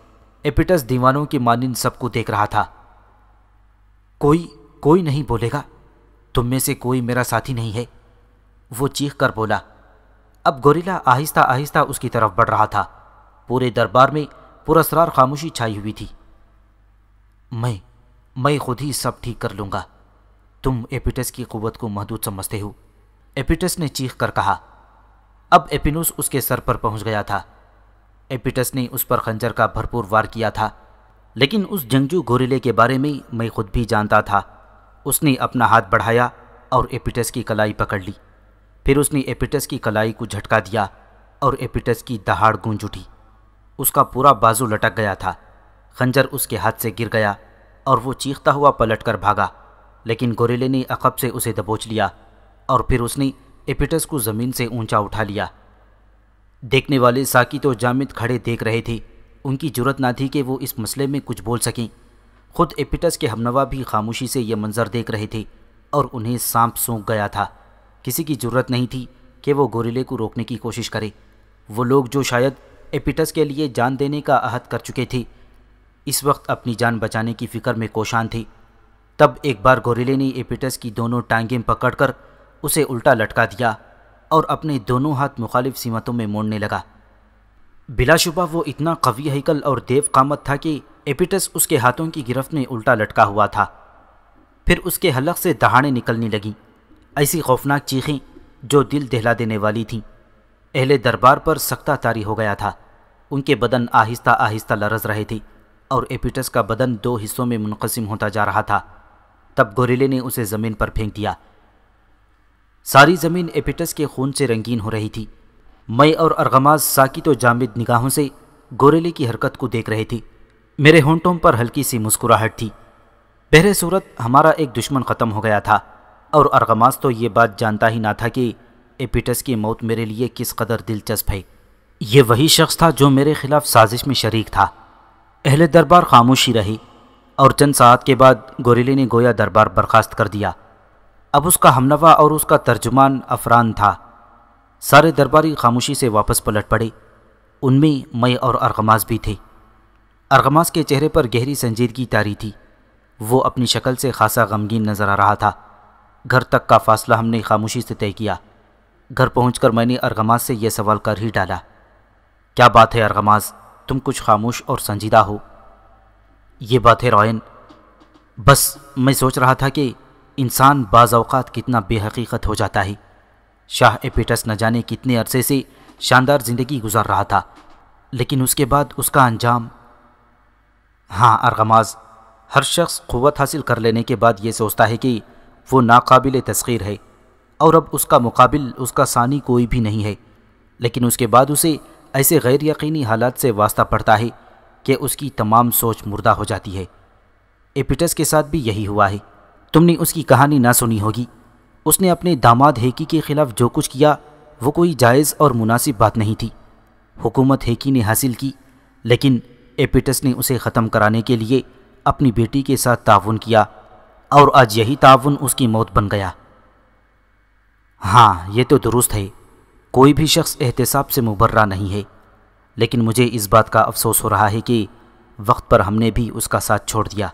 एपिटस दीवानों की मानिन सबको देख रहा था कोई कोई नहीं बोलेगा तुम में से कोई मेरा साथी नहीं है वो चीख कर बोला अब गोरिला आहिस्ता आहिस्ता उसकी तरफ बढ़ रहा था पूरे दरबार में पुरस्रार खामोशी छाई हुई थी मैं मैं खुद ही सब ठीक कर लूँगा तुम एपिटस की क़ुत को महदूद समझते हो एपिटस ने चीख कर कहा अब एपिनोस उसके सर पर पहुंच गया था एपिटस ने उस पर खंजर का भरपूर वार किया था लेकिन उस जंगजू गोरेले के बारे में मैं खुद भी जानता था उसने अपना हाथ बढ़ाया और एपिटस की कलाई पकड़ ली फिर उसने एपिटस की कलाई को झटका दिया और एपिटस की दहाड़ गूंज उठी उसका पूरा बाजू लटक गया था खंजर उसके हाथ से गिर गया और वो चीखता हुआ पलटकर भागा लेकिन गोरेले ने अकब से उसे दबोच लिया और फिर उसने एपिटस को ज़मीन से ऊंचा उठा लिया देखने वाले साकी तो जामिद खड़े देख रहे थे उनकी जरूरत ना थी कि वो इस मसले में कुछ बोल सकें खुद एपिटस के हमनवा भी खामोशी से यह मंज़र देख रहे थे और उन्हें सांप सूंख गया था किसी की ज़रूरत नहीं थी कि वो गोरेले को रोकने की कोशिश करे वो लोग जो शायद एपिटस के लिए जान देने का अहद कर चुके थे इस वक्त अपनी जान बचाने की फिक्र में कोशान थी तब एक बार गोरेले ने एपिटस की दोनों टांगें पकड़कर उसे उल्टा लटका दिया और अपने दोनों हाथ मुखालिफ सीमतों में मोड़ने लगा बिलाशुबा वो इतना कवि हईकल और देव कामत था कि एपिटस उसके हाथों की गिरफ्त में उल्टा लटका हुआ था फिर उसके हलक से दहाड़ें निकलने लगीं ऐसी खौफनाक चीखें जो दिल दहला देने वाली थीं अहले दरबार पर सख्ता तारी हो गया था उनके बदन आहिस्ता आहिस्ता लरस रहे थे और एपिटस का बदन दो हिस्सों में मुनकसिम होता जा रहा था तब गोरेले ने उसे ज़मीन पर फेंक दिया सारी ज़मीन एपिटस के खून से रंगीन हो रही थी मई और अरगमाज साकित तो जामिद निगाहों से गोरेले की हरकत को देख रहे थे मेरे होंटों पर हल्की सी मुस्कुराहट थी बहरे सूरत हमारा एक दुश्मन ख़त्म हो गया था और अरगमाज तो ये बात जानता ही ना था कि एपिटस की मौत मेरे लिए किस कदर दिलचस्प है ये वही शख्स था जो मेरे खिलाफ साजिश में शरीक था अहले दरबार खामोशी रही और चंद सात के बाद गोरेले ने गोया दरबार बर्खास्त कर दिया अब उसका हमनवा और उसका तर्जुमान अफरान था सारे दरबारी खामोशी से वापस पलट पड़े उनमें मई और अरगमास भी थे अरगमास के चेहरे पर गहरी संजीदगी तारी थी वो अपनी शक्ल से खासा गमगीन नज़र आ रहा था घर तक का फासला हमने खामोशी से तय किया घर पहुंचकर मैंने अरगमास से यह सवाल कर ही डाला क्या बात है अरगमास तुम कुछ खामोश और संजीदा हो ये बात है रॉयन बस मैं सोच रहा था कि इंसान बाज़ात कितना बेहकीकत हो जाता है शाह एपिटस न जाने कितने अरसे से शानदार ज़िंदगी गुजार रहा था लेकिन उसके बाद उसका अंजाम हाँ अरगमाज हर शख्स क़वत हासिल कर लेने के बाद ये सोचता है कि वो नाकबिल तस्खीर है और अब उसका मुकाबिल उसका सानी कोई भी नहीं है लेकिन उसके बाद उसे ऐसे गैर यकीनी हालात से वास्ता पड़ता है कि उसकी तमाम सोच मुर्दा हो जाती है एपिटस के साथ भी यही हुआ है तुमने उसकी कहानी ना सुनी होगी उसने अपने दामाद हेकी के ख़िलाफ़ जो कुछ किया वो कोई जायज़ और मुनासिब बात नहीं थी हुकूमत हेकी ने हासिल की लेकिन एपिटस ने उसे ख़त्म कराने के लिए अपनी बेटी के साथ ताउन किया और आज यही ताउन उसकी मौत बन गया हाँ ये तो दुरुस्त है कोई भी शख्स एहतसाब से मुबर्रा नहीं है लेकिन मुझे इस बात का अफसोस हो रहा है कि वक्त पर हमने भी उसका साथ छोड़ दिया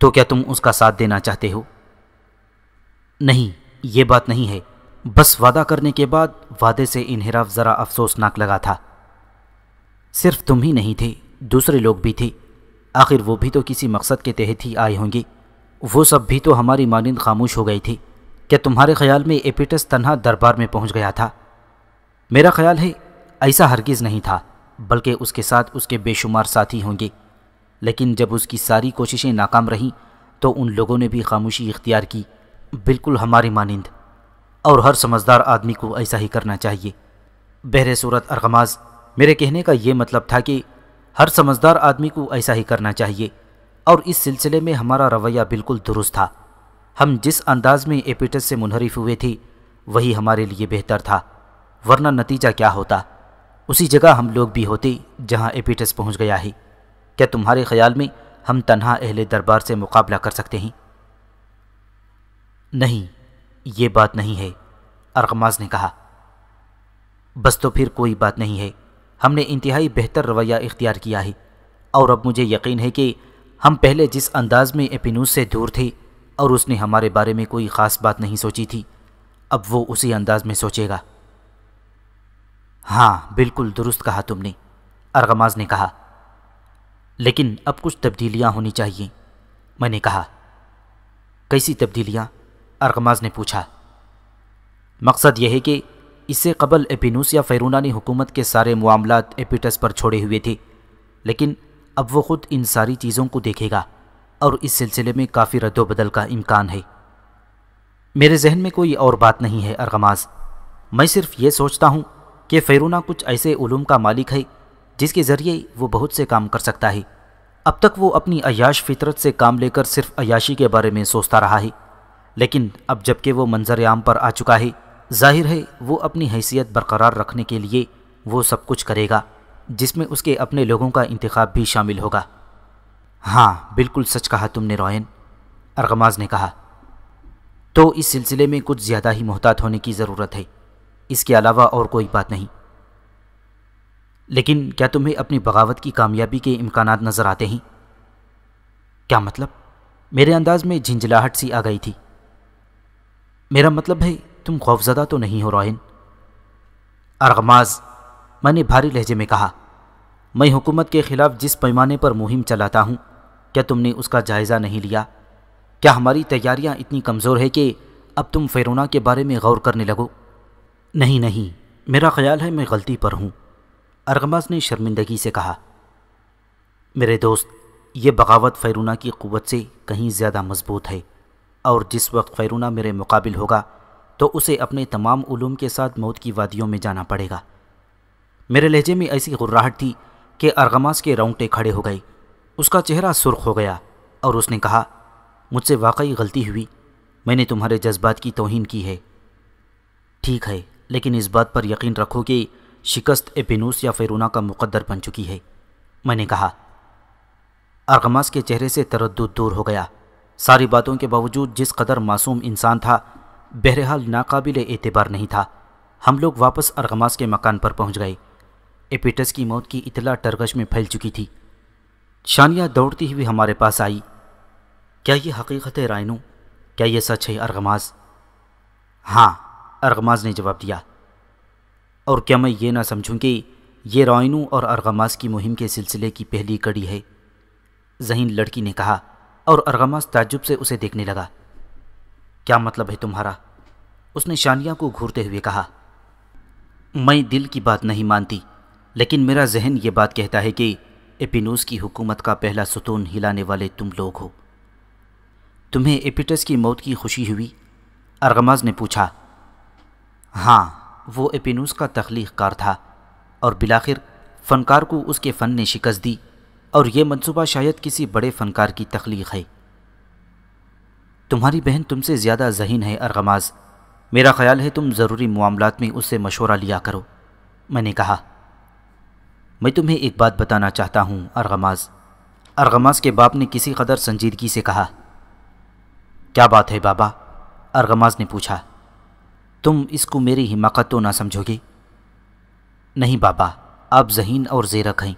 तो क्या तुम उसका साथ देना चाहते हो नहीं ये बात नहीं है बस वादा करने के बाद वादे से इनहराफ ज़रा अफसोसनाक लगा था सिर्फ तुम ही नहीं थे दूसरे लोग भी थे आखिर वो भी तो किसी मकसद के तहत ही आए होंगे वो सब भी तो हमारी मानंद खामोश हो गई थी क्या तुम्हारे ख्याल में एपिटस तन्हा दरबार में पहुंच गया था मेरा ख्याल है ऐसा हरगिज़ नहीं था बल्कि उसके साथ उसके बेशुमार साथी होंगे लेकिन जब उसकी सारी कोशिशें नाकाम रहीं तो उन लोगों ने भी खामोशी इख्तियार की बिल्कुल हमारी मानंद और हर समझदार आदमी को ऐसा ही करना चाहिए बहरे सूरत अरगमाज मेरे कहने का ये मतलब था कि हर समझदार आदमी को ऐसा ही करना चाहिए और इस सिलसिले में हमारा रवैया बिल्कुल दुरुस्त था हम जिस अंदाज में एपिटस से मुनहरफ हुए थे वही हमारे लिए बेहतर था वरना नतीजा क्या होता उसी जगह हम लोग भी होते जहाँ एपिटस पहुँच गया ही क्या तुम्हारे ख्याल में हम तन्हा अहले दरबार से मुकाबला कर सकते हैं नहीं ये बात नहीं है अरगमाज ने कहा बस तो फिर कोई बात नहीं है हमने इंतहाई बेहतर रवैया इख्तियार किया है और अब मुझे यकीन है कि हम पहले जिस अंदाज में एपिनूस से दूर थे और उसने हमारे बारे में कोई ख़ास बात नहीं सोची थी अब वो उसी अंदाज में सोचेगा हाँ बिल्कुल दुरुस्त कहा तुमने अरगमाज ने कहा लेकिन अब कुछ तब्दीलियां होनी चाहिए मैंने कहा कैसी तब्दीलियां अरगमाज ने पूछा मकसद यह है कि इससे कबल एपिनूस या फ़ैरूना ने हुकूमत के सारे मामला एपिटस पर छोड़े हुए थे लेकिन अब वो ख़ुद इन सारी चीज़ों को देखेगा और इस सिलसिले में काफ़ी रद्दोबदल का इम्कान है मेरे जहन में कोई और बात नहीं है अरगमाज मैं सिर्फ ये सोचता हूँ कि फ़ैरूना कुछ ऐसे ूम का मालिक है जिसके ज़रिए वो बहुत से काम कर सकता है अब तक वो अपनी अयाश फितरत से काम लेकर सिर्फ अयाशी के बारे में सोचता रहा है लेकिन अब जबकि वो मंजर आम पर आ चुका है जाहिर है वो अपनी हैसियत बरकरार रखने के लिए वो सब कुछ करेगा जिसमें उसके अपने लोगों का इंतखब भी शामिल होगा हाँ बिल्कुल सच कहा तुमने रॉयन अरगमाज ने कहा तो इस सिलसिले में कुछ ज़्यादा ही मोहतात होने की ज़रूरत है इसके अलावा और कोई बात नहीं लेकिन क्या तुम्हें अपनी बगावत की कामयाबी के इम्कान नज़र आते हैं क्या मतलब मेरे अंदाज में झिंझलाहट सी आ गई थी मेरा मतलब है तुम खौफजदा तो नहीं हो रोहिन अरगमाज मैंने भारी लहजे में कहा मैं हुकूमत के ख़िलाफ़ जिस पैमाने पर मुहिम चलाता हूँ क्या तुमने उसका जायज़ा नहीं लिया क्या हमारी तैयारियाँ इतनी कमज़ोर है कि अब तुम फेरोना के बारे में गौर करने लगो नहीं नहीं मेरा ख्याल है मैं गलती पर हूँ अरगमास ने शर्मिंदगी से कहा मेरे दोस्त ये बगावत फ़ैरूना की قوت से कहीं ज़्यादा मजबूत है और जिस वक्त फ़ैरूना मेरे मुकाबिल होगा तो उसे अपने तमाम उलूम के साथ मौत की वादियों में जाना पड़ेगा मेरे लहजे में ऐसी गुर्राहट थी कि अरगमास के रोंगटे खड़े हो गए उसका चेहरा सुर्ख हो गया और उसने कहा मुझसे वाकई गलती हुई मैंने तुम्हारे जज्बात की तोहन की है ठीक है लेकिन इस बात पर यकीन रखो कि शिकस्त एपिनूस या फेरूना का मुकद्दर बन चुकी है मैंने कहा अरगमास के चेहरे से तरद दूर हो गया सारी बातों के बावजूद जिस कदर मासूम इंसान था बहरहाल नाकाबिल एतबार नहीं था हम लोग वापस अरगमास के मकान पर पहुंच गए एपिटस की मौत की इतला टर्कश में फैल चुकी थी शानिया दौड़ती हुई हमारे पास आई क्या ये हकीकत है रायनू क्या ये सच है अरगमाज हाँ अरगमाज ने जवाब दिया और क्या मैं ये ना समझूं कि ये रायनू और अरगमाज की मुहिम के सिलसिले की पहली कड़ी है जहीन लड़की ने कहा और अरगमाज ताजुब से उसे देखने लगा क्या मतलब है तुम्हारा उसने शानिया को घूरते हुए कहा मैं दिल की बात नहीं मानती लेकिन मेरा जहन ये बात कहता है कि एपिनोस की हुकूमत का पहला सुतून हिलाने वाले तुम लोग हो तुम्हें एपिटस की मौत की खुशी हुई अरगमाज ने पूछा हाँ वो एपिनोस का तख्लीकार था और बिलाखिर फ़नकार को उसके फ़न ने शिकस्त दी और ये मंसूबा शायद किसी बड़े फ़नकार की तख्लीक है तुम्हारी बहन तुमसे ज़्यादा जहीन है अरगमाज मेरा ख्याल है तुम ज़रूरी मामला में उससे मशवरा लिया करो मैंने कहा मैं तुम्हें एक बात बताना चाहता हूँ अरगमाज अरगमाज के बाप ने किसी कदर संजीदगी से कहा क्या बात है बाबा अरगमाज ने पूछा तुम इसको मेरी हिमाकत तो ना समझोगे नहीं बाबा आप जहीन और जेरक हैं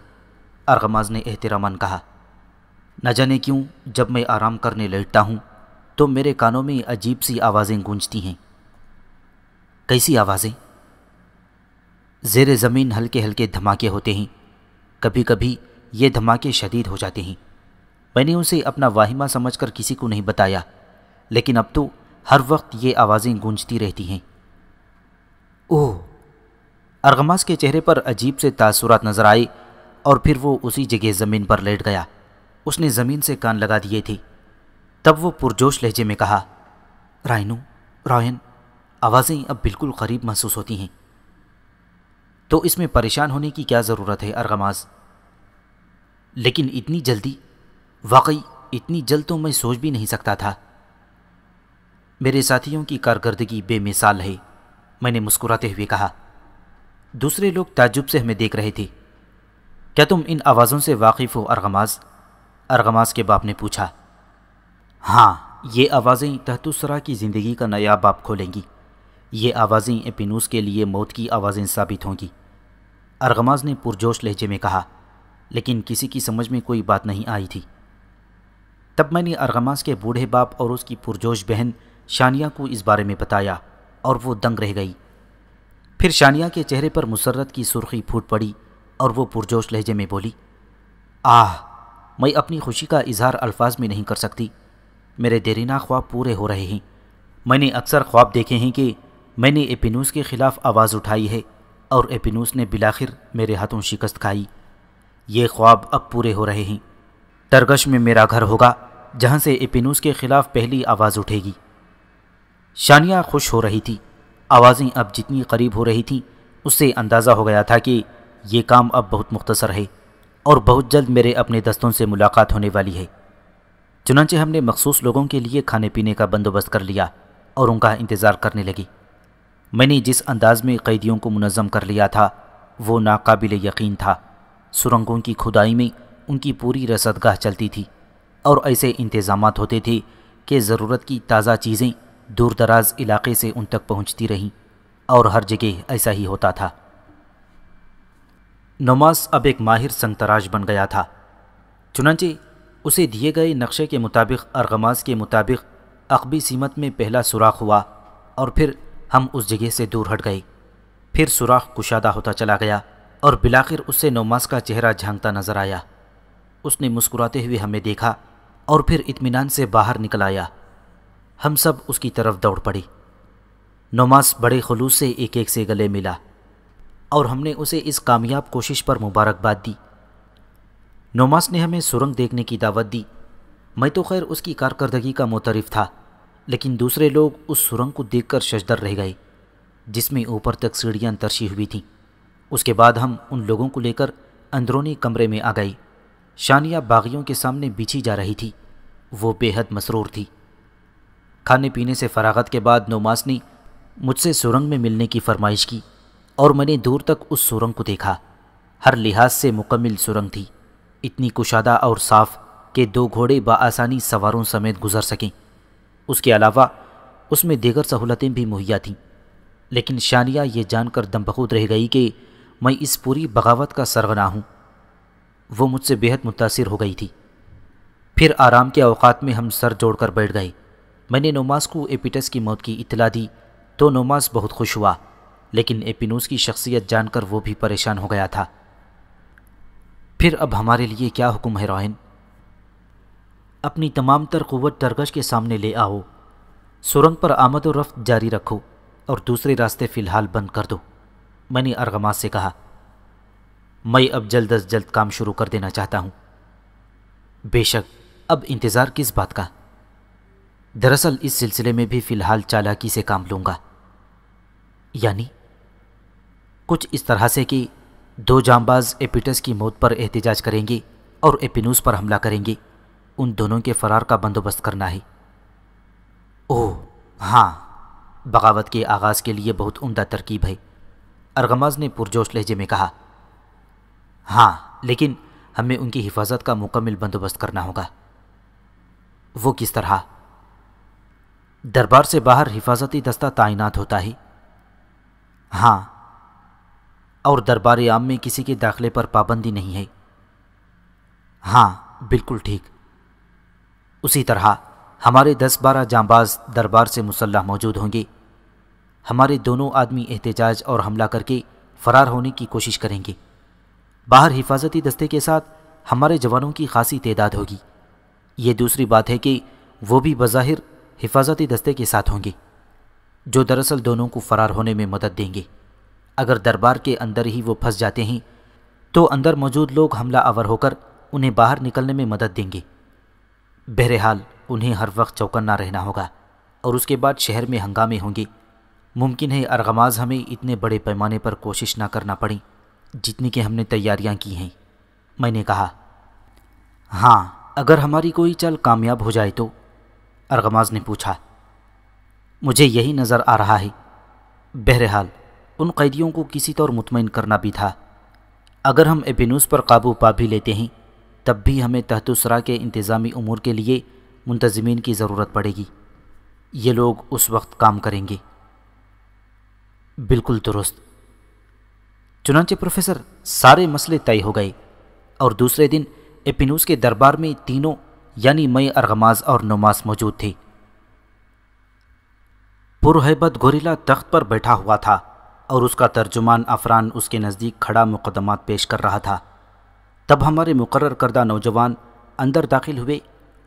अरगमाज ने एहतरामन कहा न जाने क्यों जब मैं आराम करने लेटता हूँ तो मेरे कानों में अजीब सी आवाज़ें गूंजती हैं कैसी आवाज़ें ज़ेर ज़मीन हल्के हल्के धमाके होते हैं कभी कभी ये धमाके शदीद हो जाते हैं मैंने उसे अपना वाहिमा समझ कर किसी को नहीं बताया लेकिन अब तो हर वक्त ये आवाज़ें गूंजती रहती हैं ओह अरगमास के चेहरे पर अजीब से तासुरात नज़र आए और फिर वो उसी जगह ज़मीन पर लेट गया उसने ज़मीन से कान लगा दिए थे तब वो पुरजोश लहजे में कहा रायनू रायन आवाज़ें अब बिल्कुल करीब महसूस होती हैं तो इसमें परेशान होने की क्या ज़रूरत है अरगमाज लेकिन इतनी जल्दी वाकई इतनी जल्द तो मैं सोच भी नहीं सकता था मेरे साथियों की कारकर्दगी बेमिसाल है मैंने मुस्कुराते हुए कहा दूसरे लोग ताजुब से हमें देख रहे थे क्या तुम इन आवाज़ों से वाकिफ़ हो अरगमाज अरगमाज के बाप ने पूछा हाँ ये आवाज़ें तहतुसरा की ज़िंदगी का नया बाप खोलेंगी ये आवाज़ें एपिनूस के लिए मौत की आवाज़ें साबित होंगी अरगमाज ने पुरजोश लहजे में कहा लेकिन किसी की समझ में कोई बात नहीं आई थी तब मैंने अरगमाज के बूढ़े बाप और उसकी पुरजोश बहन शानिया को इस बारे में बताया और वो दंग रह गई फिर शानिया के चेहरे पर मुसरत की सुर्खी फूट पड़ी और वो पुरजोश लहजे में बोली आह मैं अपनी खुशी का इजहार अल्फाज में नहीं कर सकती मेरे देरीना ख्वाब पूरे हो रहे हैं मैंने अक्सर ख्वाब देखे हैं कि मैंने एपिनूस के ख़िलाफ़ आवाज़ उठाई है और एपिनूस ने बिलाखिर मेरे हाथों शिकस्त खाई ये ख्वाब अब पूरे हो रहे हैं तरगश में मेरा घर होगा जहाँ से एपिनूस के खिलाफ पहली आवाज़ उठेगी शानिया खुश हो रही थी आवाज़ें अब जितनी करीब हो रही थीं उससे अंदाज़ा हो गया था कि ये काम अब बहुत मुख्तसर है और बहुत जल्द मेरे अपने दस्तों से मुलाकात होने वाली है चुनाचे हमने मखसूस लोगों के लिए खाने पीने का बंदोबस्त कर लिया और उनका इंतज़ार करने लगी मैंने जिस अंदाज में कैदियों को मुनज़म कर लिया था वो नाकाबिल यकीन था सुरंगों की खुदाई में उनकी पूरी रसदगाह चलती थी और ऐसे इंतज़ाम होते थे कि ज़रूरत की ताज़ा चीज़ें दूर दराज इलाके से उन तक पहुँचती रहीं और हर जगह ऐसा ही होता था नमाज अब एक माहिर संगतराज बन गया था चुनाचे उसे दिए गए नक्शे के मुताबिक अरगमाज के मुताबिक अकबी सीमत में पहला सुराख हुआ और फिर हम उस जगह से दूर हट गए फिर सुराख कुशादा होता चला गया और बिलाखिर उससे नोमास का चेहरा झांकता नजर आया उसने मुस्कुराते हुए हमें देखा और फिर इत्मीनान से बाहर निकल आया हम सब उसकी तरफ दौड़ पड़ी नोमास बड़े खलूस से एक एक से गले मिला और हमने उसे इस कामयाब कोशिश पर मुबारकबाद दी नमाज ने हमें सुरंग देखने की दावत दी मैं तो खैर उसकी कारकर्दगी का मोतरफ था लेकिन दूसरे लोग उस सुरंग को देखकर शशदर रह गए जिसमें ऊपर तक सीढ़ियाँ तरशी हुई थीं उसके बाद हम उन लोगों को लेकर अंदरूनी कमरे में आ गए शानिया बागियों के सामने बिछी जा रही थी वो बेहद मसरूर थी खाने पीने से फरागत के बाद नोमासनी मुझसे सुरंग में मिलने की फरमाइश की और मैंने दूर तक उस सुरंग को देखा हर लिहाज से मुकम्मल सुरंग थी इतनी कुशादा और साफ़ कि दो घोड़े बासानी सवारों समेत गुजर सकें उसके अलावा उसमें दीगर सहूलतें भी मुहैया थीं लेकिन शानिया ये जानकर दमबखूद रह गई कि मैं इस पूरी बगावत का सरगना हूँ वो मुझसे बेहद मुतासर हो गई थी फिर आराम के अवकात में हम सर जोड़कर बैठ गए मैंने नोमास को एपिटस की मौत की इतला दी तो नोमास बहुत खुश हुआ लेकिन एपिनोस की शख्सियत जानकर वो भी परेशान हो गया था फिर अब हमारे लिए क्या हुक्म है रोहन अपनी तमाम तर क़वत तरगश के सामने ले आओ सुरंग पर आमद और रफ्त जारी रखो और दूसरे रास्ते फ़िलहाल बंद कर दो मैंने अरगमा से कहा मैं अब जल्द अज जल्द काम शुरू कर देना चाहता हूँ बेशक अब इंतज़ार किस बात का दरअसल इस सिलसिले में भी फ़िलहाल चालाकी से काम लूँगा यानी कुछ इस तरह से कि दो जामबाज एपिटस की मौत पर एहतजाज करेंगे और एपिनूस पर हमला करेंगे उन दोनों के फरार का बंदोबस्त करना है ओह हाँ बगावत के आगाज़ के लिए बहुत उम्दा तरकीब है अरगमाज ने पुरजोश लहजे में कहा हाँ लेकिन हमें उनकी हिफाजत का मुकम्मल बंदोबस्त करना होगा वो किस तरह दरबार से बाहर हिफाजती दस्ता तैनात होता है हाँ और दरबार आम में किसी के दाखिले पर पाबंदी नहीं है हाँ बिल्कुल ठीक उसी तरह हमारे दस बारह जांबाज दरबार से मुसल्ह मौजूद होंगे हमारे दोनों आदमी एहतजाज और हमला करके फ़रार होने की कोशिश करेंगे बाहर हिफाजती दस्ते के साथ हमारे जवानों की खासी तदाद होगी ये दूसरी बात है कि वो भी बज़ाहिर हिफाजती दस्ते के साथ होंगे जो दरअसल दोनों को फ़रार होने में मदद देंगे अगर दरबार के अंदर ही वो फंस जाते हैं तो अंदर मौजूद लोग हमला आवर होकर उन्हें बाहर निकलने में मदद देंगे बहरहाल उन्हें हर वक्त चौकन्ना रहना होगा और उसके बाद शहर में हंगामे होंगे मुमकिन है अरगमाज हमें इतने बड़े पैमाने पर कोशिश ना करना पड़ी जितनी कि हमने तैयारियां की हैं मैंने कहा हाँ अगर हमारी कोई चाल कामयाब हो जाए तो अरगमाज ने पूछा मुझे यही नज़र आ रहा है बहरहाल उन कैदियों को किसी तौर मुतमिन करना भी था अगर हम एबिनूस पर काबू पा भी लेते हैं तब भी हमें तहतसरा के इंतज़ामी अमूर के लिए मुंतज़मीन की ज़रूरत पड़ेगी ये लोग उस वक्त काम करेंगे बिल्कुल दुरुस्त चुनाचे प्रोफेसर सारे मसले तय हो गए और दूसरे दिन एपिनूस के दरबार में तीनों यानी मई अरगमाज और नमाज मौजूद थे पुरहैबत गोरिला तख्त पर बैठा हुआ था और उसका तर्जुमान अफरान उसके नज़दीक खड़ा मुकदमा पेश कर रहा था तब हमारे मुकर करदा नौजवान अंदर दाखिल हुए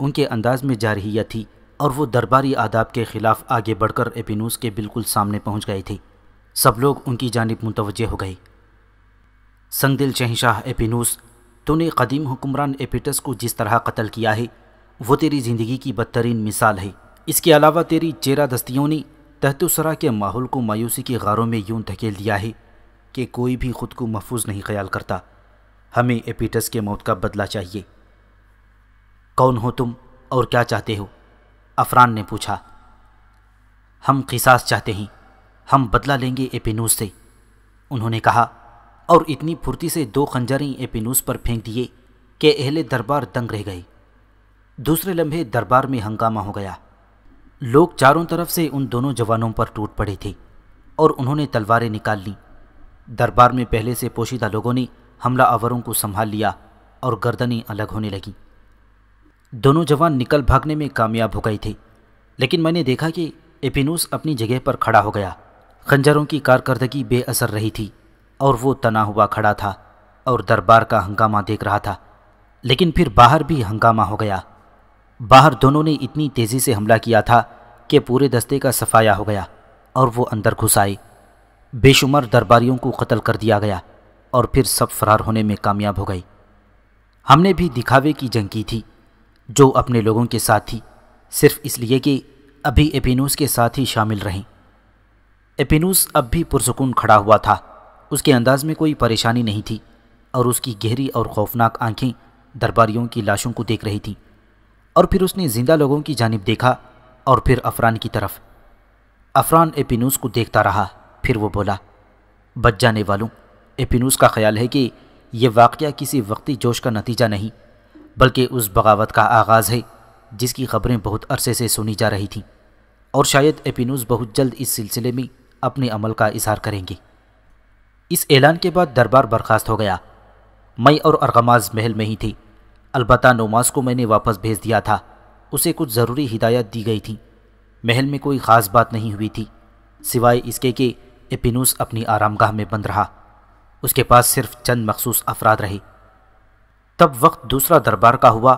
उनके अंदाज में जा रही थी और वो दरबारी आदाब के ख़िलाफ़ आगे बढ़कर एपिनूस के बिल्कुल सामने पहुंच गए थे सब लोग उनकी जानब मुतवजह हो गए संगदिल शहशाह एपिनूस तूने कदीम हुक्मरान एपिटस को जिस तरह कत्ल किया है वो तेरी ज़िंदगी की बदतरीन मिसाल है इसके अलावा तेरी चेरा दस्तियों ने तहतुसरा के माहौल को मायूसी के गारों में यूं धकेल दिया है कि कोई भी खुद को महफूज नहीं ख्याल करता हमें एपीटस के मौत का बदला चाहिए कौन हो तुम और क्या चाहते हो अफरान ने पूछा हम खिसास चाहते हैं हम बदला लेंगे एपिनूस से उन्होंने कहा और इतनी फुर्ती से दो खंजरें एपिनूस पर फेंक दिए कि अहले दरबार दंग रह गए दूसरे लम्हे दरबार में हंगामा हो गया लोग चारों तरफ से उन दोनों जवानों पर टूट पड़े थे और उन्होंने तलवारें निकाल लीं दरबार में पहले से पोशीदा लोगों ने हमला आवरों को संभाल लिया और गर्दनें अलग होने लगी दोनों जवान निकल भागने में कामयाब हो गए थे लेकिन मैंने देखा कि एपिनोस अपनी जगह पर खड़ा हो गया खंजरों की कारकर्दगी बेअसर रही थी और वो तना हुआ खड़ा था और दरबार का हंगामा देख रहा था लेकिन फिर बाहर भी हंगामा हो गया बाहर दोनों ने इतनी तेज़ी से हमला किया था कि पूरे दस्ते का सफाया हो गया और वो अंदर घुस आए बेशुमार दरबारियों को कत्ल कर दिया गया और फिर सब फरार होने में कामयाब हो गई हमने भी दिखावे की जंग की थी जो अपने लोगों के साथ थी सिर्फ इसलिए कि अभी एपिनूस के साथ ही शामिल रहीं एपिनूस अब भी पुरसकून खड़ा हुआ था उसके अंदाज में कोई परेशानी नहीं थी और उसकी गहरी और खौफनाक आंखें दरबारियों की लाशों को देख रही थीं और फिर उसने जिंदा लोगों की जानब देखा और फिर अफरान की तरफ अफरान एपिनूस को देखता रहा फिर वो बोला बच जाने वालों एपिनूस का ख्याल है कि यह वाक़ किसी वक्ती जोश का नतीजा नहीं बल्कि उस बगावत का आगाज़ है जिसकी खबरें बहुत अरसे से सुनी जा रही थीं और शायद एपिनूस बहुत जल्द इस सिलसिले में अपने अमल का इजहार करेंगे इस ऐलान के बाद दरबार बर्खास्त हो गया मैं और अरगमाज महल में ही थी अलबत् नोमाज को मैंने वापस भेज दिया था उसे कुछ ज़रूरी हिदायत दी गई थी महल में कोई ख़ास बात नहीं हुई थी सिवाय इसके कि एपिनूस अपनी आरामगाह में बंद रहा उसके पास सिर्फ चंद मखसूस अफराद रहे तब वक्त दूसरा दरबार का हुआ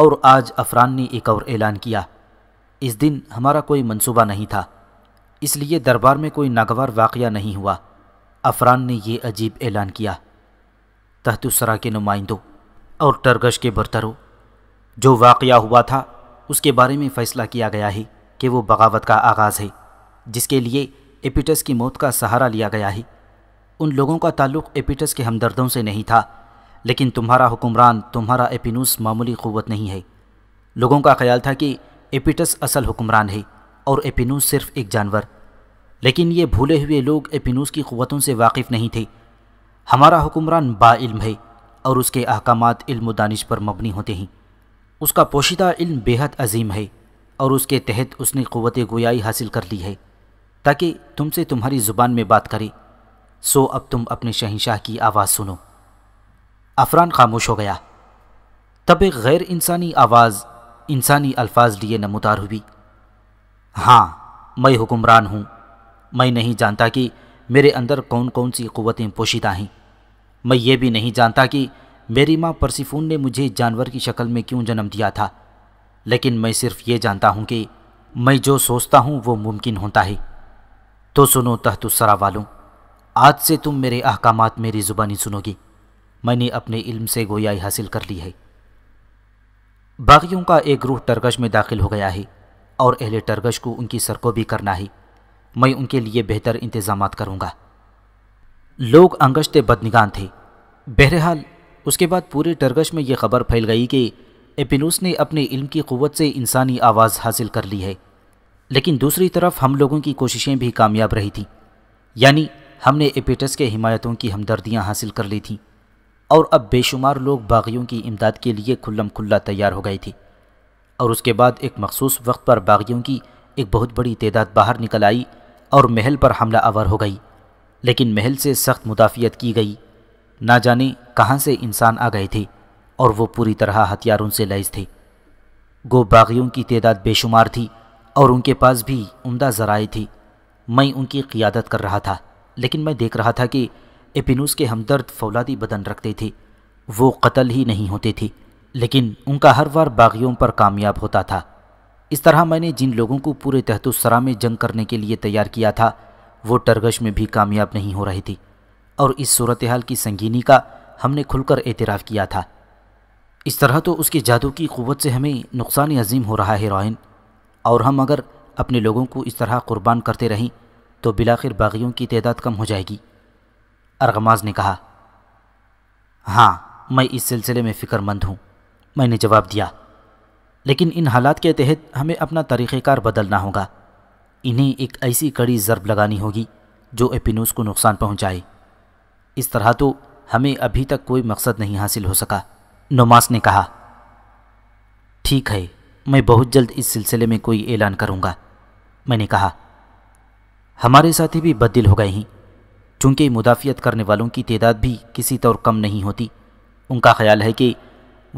और आज अफरान ने एक और ऐलान किया इस दिन हमारा कोई मंसूबा नहीं था इसलिए दरबार में कोई नागवार वाक़ नहीं हुआ अफरान ने यह अजीब ऐलान किया तहतुसरा के नुमाइंदों और टरगश के बरतरों जो वाक़ हुआ था उसके बारे में फ़ैसला किया गया है कि वो बगावत का आगाज़ है जिसके लिए एपिटस की मौत का सहारा लिया गया है उन लोगों का ताल्लुक एपिटस के हमदर्दों से नहीं था लेकिन तुम्हारा हुक्मरान तुम्हारा एपिनूस मामूली क़वत नहीं है लोगों का ख्याल था कि एपिटस असल हुक्मरान है और एपिनूस सिर्फ एक जानवर लेकिन ये भूले हुए लोग एपिनूस की क़वतों से वाकिफ़ नहीं थे हमारा हुक्मरान बाइल्म है और उसके अहकाम इल्म दानिश पर मबनी होते हैं उसका पोशीदा इल्म बेहद अजीम है और उसके तहत उसने क़वत गोयाई हासिल कर ली है ताकि तुमसे तुम्हारी ज़ुबान में बात करें सो अब तुम अपने शहनशाह की आवाज़ सुनो अफरान खामोश हो गया तब एक गैर इंसानी आवाज़ इंसानी अल्फाज लिए नमोदार हुई हाँ मैं हुक्मरान हूँ मैं नहीं जानता कि मेरे अंदर कौन कौन सी क़वतें पोशीदा हैं मैं ये भी नहीं जानता कि मेरी माँ परसिफून ने मुझे जानवर की शक्ल में क्यों जन्म दिया था लेकिन मैं सिर्फ ये जानता हूँ कि मैं जो सोचता हूँ वो मुमकिन होता है तो सुनो तहतुसरा वालों आज से तुम मेरे अहकाम मेरी ज़ुबानी सुनोगी मैंने अपने इल्म से गोयाई हासिल कर ली है बागियों का एक रूह टरगश में दाखिल हो गया है और अहले टरगश को उनकी भी करना है मैं उनके लिए बेहतर इंतज़ाम करूँगा लोग अंगश्त बदनिगान थे बहरहाल उसके बाद पूरे टरगश में यह खबर फैल गई कि एपिनूस ने अपने इल्म की क़वत से इंसानी आवाज़ हासिल कर ली है लेकिन दूसरी तरफ हम लोगों की कोशिशें भी कामयाब रही थीं यानी हमने एपेटस के हिमायतों की हमदर्दियाँ हासिल कर ली थीं और अब बेशुमार लोग बागियों की इमदाद के लिए खुल्लम खुल्ला तैयार हो गए थे और उसके बाद एक मखसूस वक्त पर बागियों की एक बहुत बड़ी तदाद बाहर निकल आई और महल पर हमला आवर हो गई लेकिन महल से सख्त मुदाफ़ियत की गई ना जाने कहाँ से इंसान आ गए थे और वो पूरी तरह हथियारों से लैस थे गो बागियों की तदाद बेशुमार थी और उनके पास भी उमदा ज़राए थी मैं उनकी क़ियादत कर रहा था लेकिन मैं देख रहा था कि एपिनूस के हमदर्द फौलादी बदन रखते थे वो कत्ल ही नहीं होते थे लेकिन उनका हर बार बागियों पर कामयाब होता था इस तरह मैंने जिन लोगों को पूरे तहतुसरा में जंग करने के लिए तैयार किया था वो टर्गश में भी कामयाब नहीं हो रही थी और इस सूरत हाल की संगीनी का हमने खुलकर एतराफ़ किया था इस तरह तो उसके जादू की क़वत से हमें नुकसान अजीम हो रहा है रोइन और हम अगर अपने लोगों को इस तरह क़ुरबान करते रहें तो बिलाखिर बागियों की तदाद कम हो जाएगी अरगमाज ने कहा हाँ मैं इस सिलसिले में फ़िक्रमंद हूँ मैंने जवाब दिया लेकिन इन हालात के तहत हमें अपना तरीक़ेकार बदलना होगा इन्हें एक ऐसी कड़ी ज़रब लगानी होगी जो एपिनोस को नुकसान पहुँचाए इस तरह तो हमें अभी तक कोई मकसद नहीं हासिल हो सका नोमास ने कहा ठीक है मैं बहुत जल्द इस सिलसिले में कोई ऐलान करूँगा मैंने कहा हमारे साथी भी बददिल हो गए हैं चूँकि मुदाफ़ियत करने वालों की तदाद भी किसी तौर कम नहीं होती उनका ख्याल है कि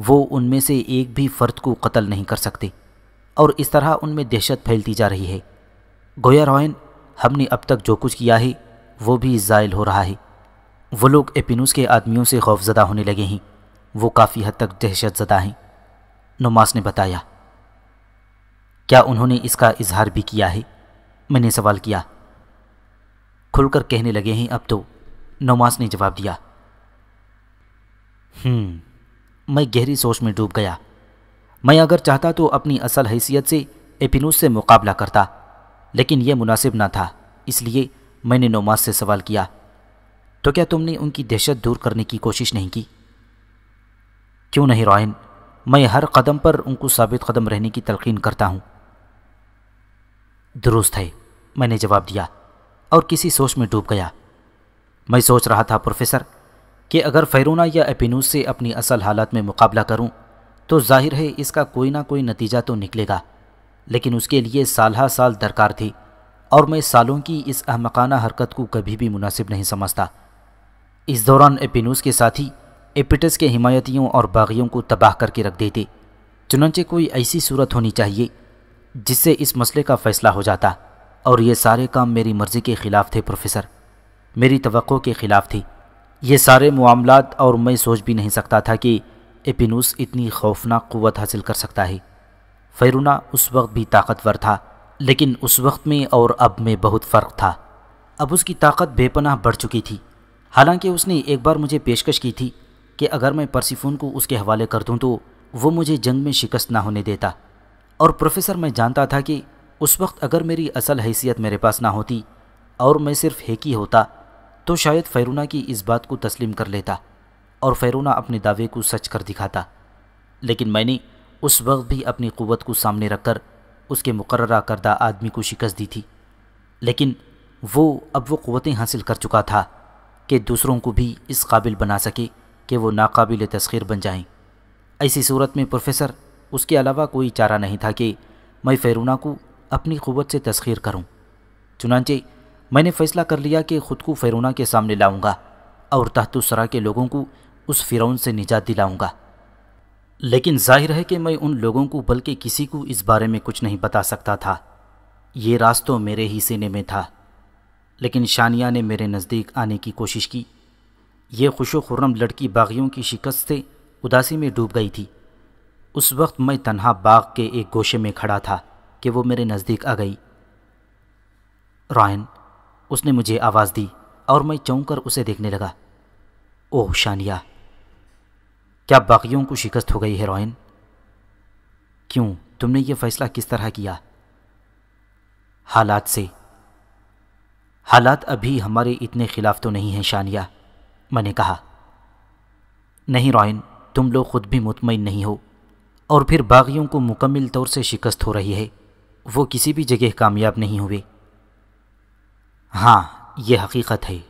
वो उनमें से एक भी फ़र्द को कत्ल नहीं कर सकते और इस तरह उनमें दहशत फैलती जा रही है गोया रॉयन हमने अब तक जो कुछ किया है वो भी ज़ायल हो रहा है वो लोग एपिनुस के आदमियों से खौफजदा होने लगे हैं वो काफ़ी हद तक दहशत जदा हैं नुमास ने बताया क्या उन्होंने इसका इजहार भी किया है मैंने सवाल किया खुलकर कहने लगे हैं अब तो नमाज ने जवाब दिया हम्म मैं गहरी सोच में डूब गया मैं अगर चाहता तो अपनी असल हैसियत से एपिनूस से मुकाबला करता लेकिन यह मुनासिब ना था इसलिए मैंने नमाज से सवाल किया तो क्या तुमने उनकी दहशत दूर करने की कोशिश नहीं की क्यों नहीं रॉयन मैं हर कदम पर उनको साबित कदम रहने की तलकीन करता हूँ दुरुस्त है मैंने जवाब दिया और किसी सोच में डूब गया मैं सोच रहा था प्रोफेसर कि अगर फ़ैरूना या एपिनूस से अपनी असल हालत में मुकाबला करूं, तो जाहिर है इसका कोई ना कोई नतीजा तो निकलेगा लेकिन उसके लिए साल साल दरकार थी और मैं सालों की इस अहमकाना हरकत को कभी भी मुनासिब नहीं समझता इस दौरान एपिनूस के साथी एपिटस के हिमायतियों और बागियों को तबाह करके रख देते चुनचे कोई ऐसी सूरत होनी चाहिए जिससे इस मसले का फैसला हो जाता और ये सारे काम मेरी मर्ज़ी के ख़िलाफ़ थे प्रोफेसर मेरी तो के ख़िलाफ़ थी ये सारे मामलात और मैं सोच भी नहीं सकता था कि एपिनूस इतनी खौफनाक क़वत हासिल कर सकता है फ़ैरूना उस वक्त भी ताकतवर था लेकिन उस वक्त में और अब में बहुत फ़र्क था अब उसकी ताकत बेपनाह बढ़ चुकी थी हालांकि उसने एक बार मुझे पेशकश की थी कि अगर मैं परसिफोन को उसके हवाले कर दूं तो वो मुझे जंग में शिकस्त ना होने देता और प्रोफेसर मैं जानता था कि उस वक्त अगर मेरी असल हैसियत मेरे पास ना होती और मैं सिर्फ ही होता तो शायद फ़ैरूना की इस बात को तस्लीम कर लेता और फ़ैरूना अपने दावे को सच कर दिखाता लेकिन मैंने उस वक्त भी अपनी क़वत को सामने रखकर उसके मुकर करदा आदमी को शिकस्त दी थी लेकिन वो अब वो क़वतें हासिल कर चुका था कि दूसरों को भी इस काबिल बना सके कि वो नाकाबिल तस्खीर बन जाएं। ऐसी सूरत में प्रोफेसर उसके अलावा कोई चारा नहीं था कि मैं फ़ैरूना को अपनी क़वत से तस्खीर करूँ चुनानचे मैंने फ़ैसला कर लिया कि ख़ुद को फ़िरौना के सामने लाऊँगा और तहतुसरा के लोगों को उस फ़िरौन से निजात दिलाऊँगा लेकिन जाहिर है कि मैं उन लोगों को बल्कि किसी को इस बारे में कुछ नहीं बता सकता था ये रास्तों मेरे ही सीने में था लेकिन शानिया ने मेरे नज़दीक आने की कोशिश की यह खुशो खुर्रम लड़की बागियों की शिकस्त से उदासी में डूब गई थी उस वक्त मैं तन्हा बाग के एक गोशे में खड़ा था कि वो मेरे नज़दीक आ गई रॉयन उसने मुझे आवाज़ दी और मैं चौंक कर उसे देखने लगा ओह शानिया क्या बाकियों को शिकस्त हो गई है रॉयन क्यों तुमने ये फ़ैसला किस तरह किया हालात से हालात अभी हमारे इतने ख़िलाफ़ तो नहीं हैं शानिया मैंने कहा नहीं रॉयन तुम लोग खुद भी मुतमिन नहीं हो और फिर बागियों को मुकम्मल तौर से शिकस्त हो रही है वो किसी भी जगह कामयाब नहीं हुए हाँ ये हकीकत है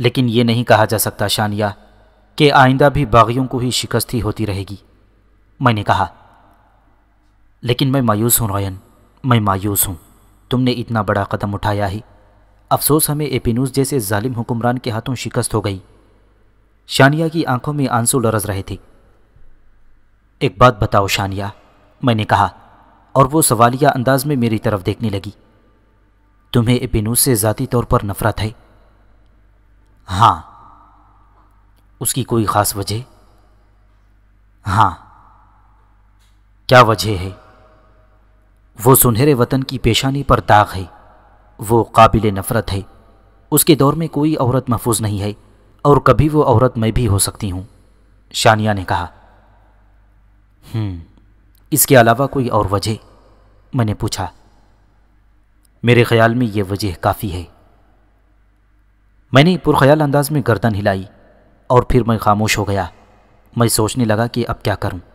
लेकिन ये नहीं कहा जा सकता शानिया कि आइंदा भी बागियों को ही शिकस्त ही होती रहेगी मैंने कहा लेकिन मैं मायूस हूँ रोयन मैं मायूस हूँ तुमने इतना बड़ा कदम उठाया ही अफसोस हमें एपिनूस जैसे जालिम हुकुमरान के हाथों शिकस्त हो गई शानिया की आंखों में आंसू लरस रहे थे एक बात बताओ शानिया मैंने कहा और वो सवालिया अंदाज में मेरी तरफ देखने लगी तुम्हें इपिनूस से ज़ाती तौर पर नफरत है हाँ उसकी कोई ख़ास वजह हाँ क्या वजह है वो सुनहरे वतन की पेशानी पर दाग है वो काबिल नफ़रत है उसके दौर में कोई औरत महफूज नहीं है और कभी वो औरत मैं भी हो सकती हूँ शानिया ने कहा हम्म इसके अलावा कोई और वजह मैंने पूछा मेरे ख्याल में यह वजह काफ़ी है मैंने पुरख्याल अंदाज में गर्दन हिलाई और फिर मैं खामोश हो गया मैं सोचने लगा कि अब क्या करूं।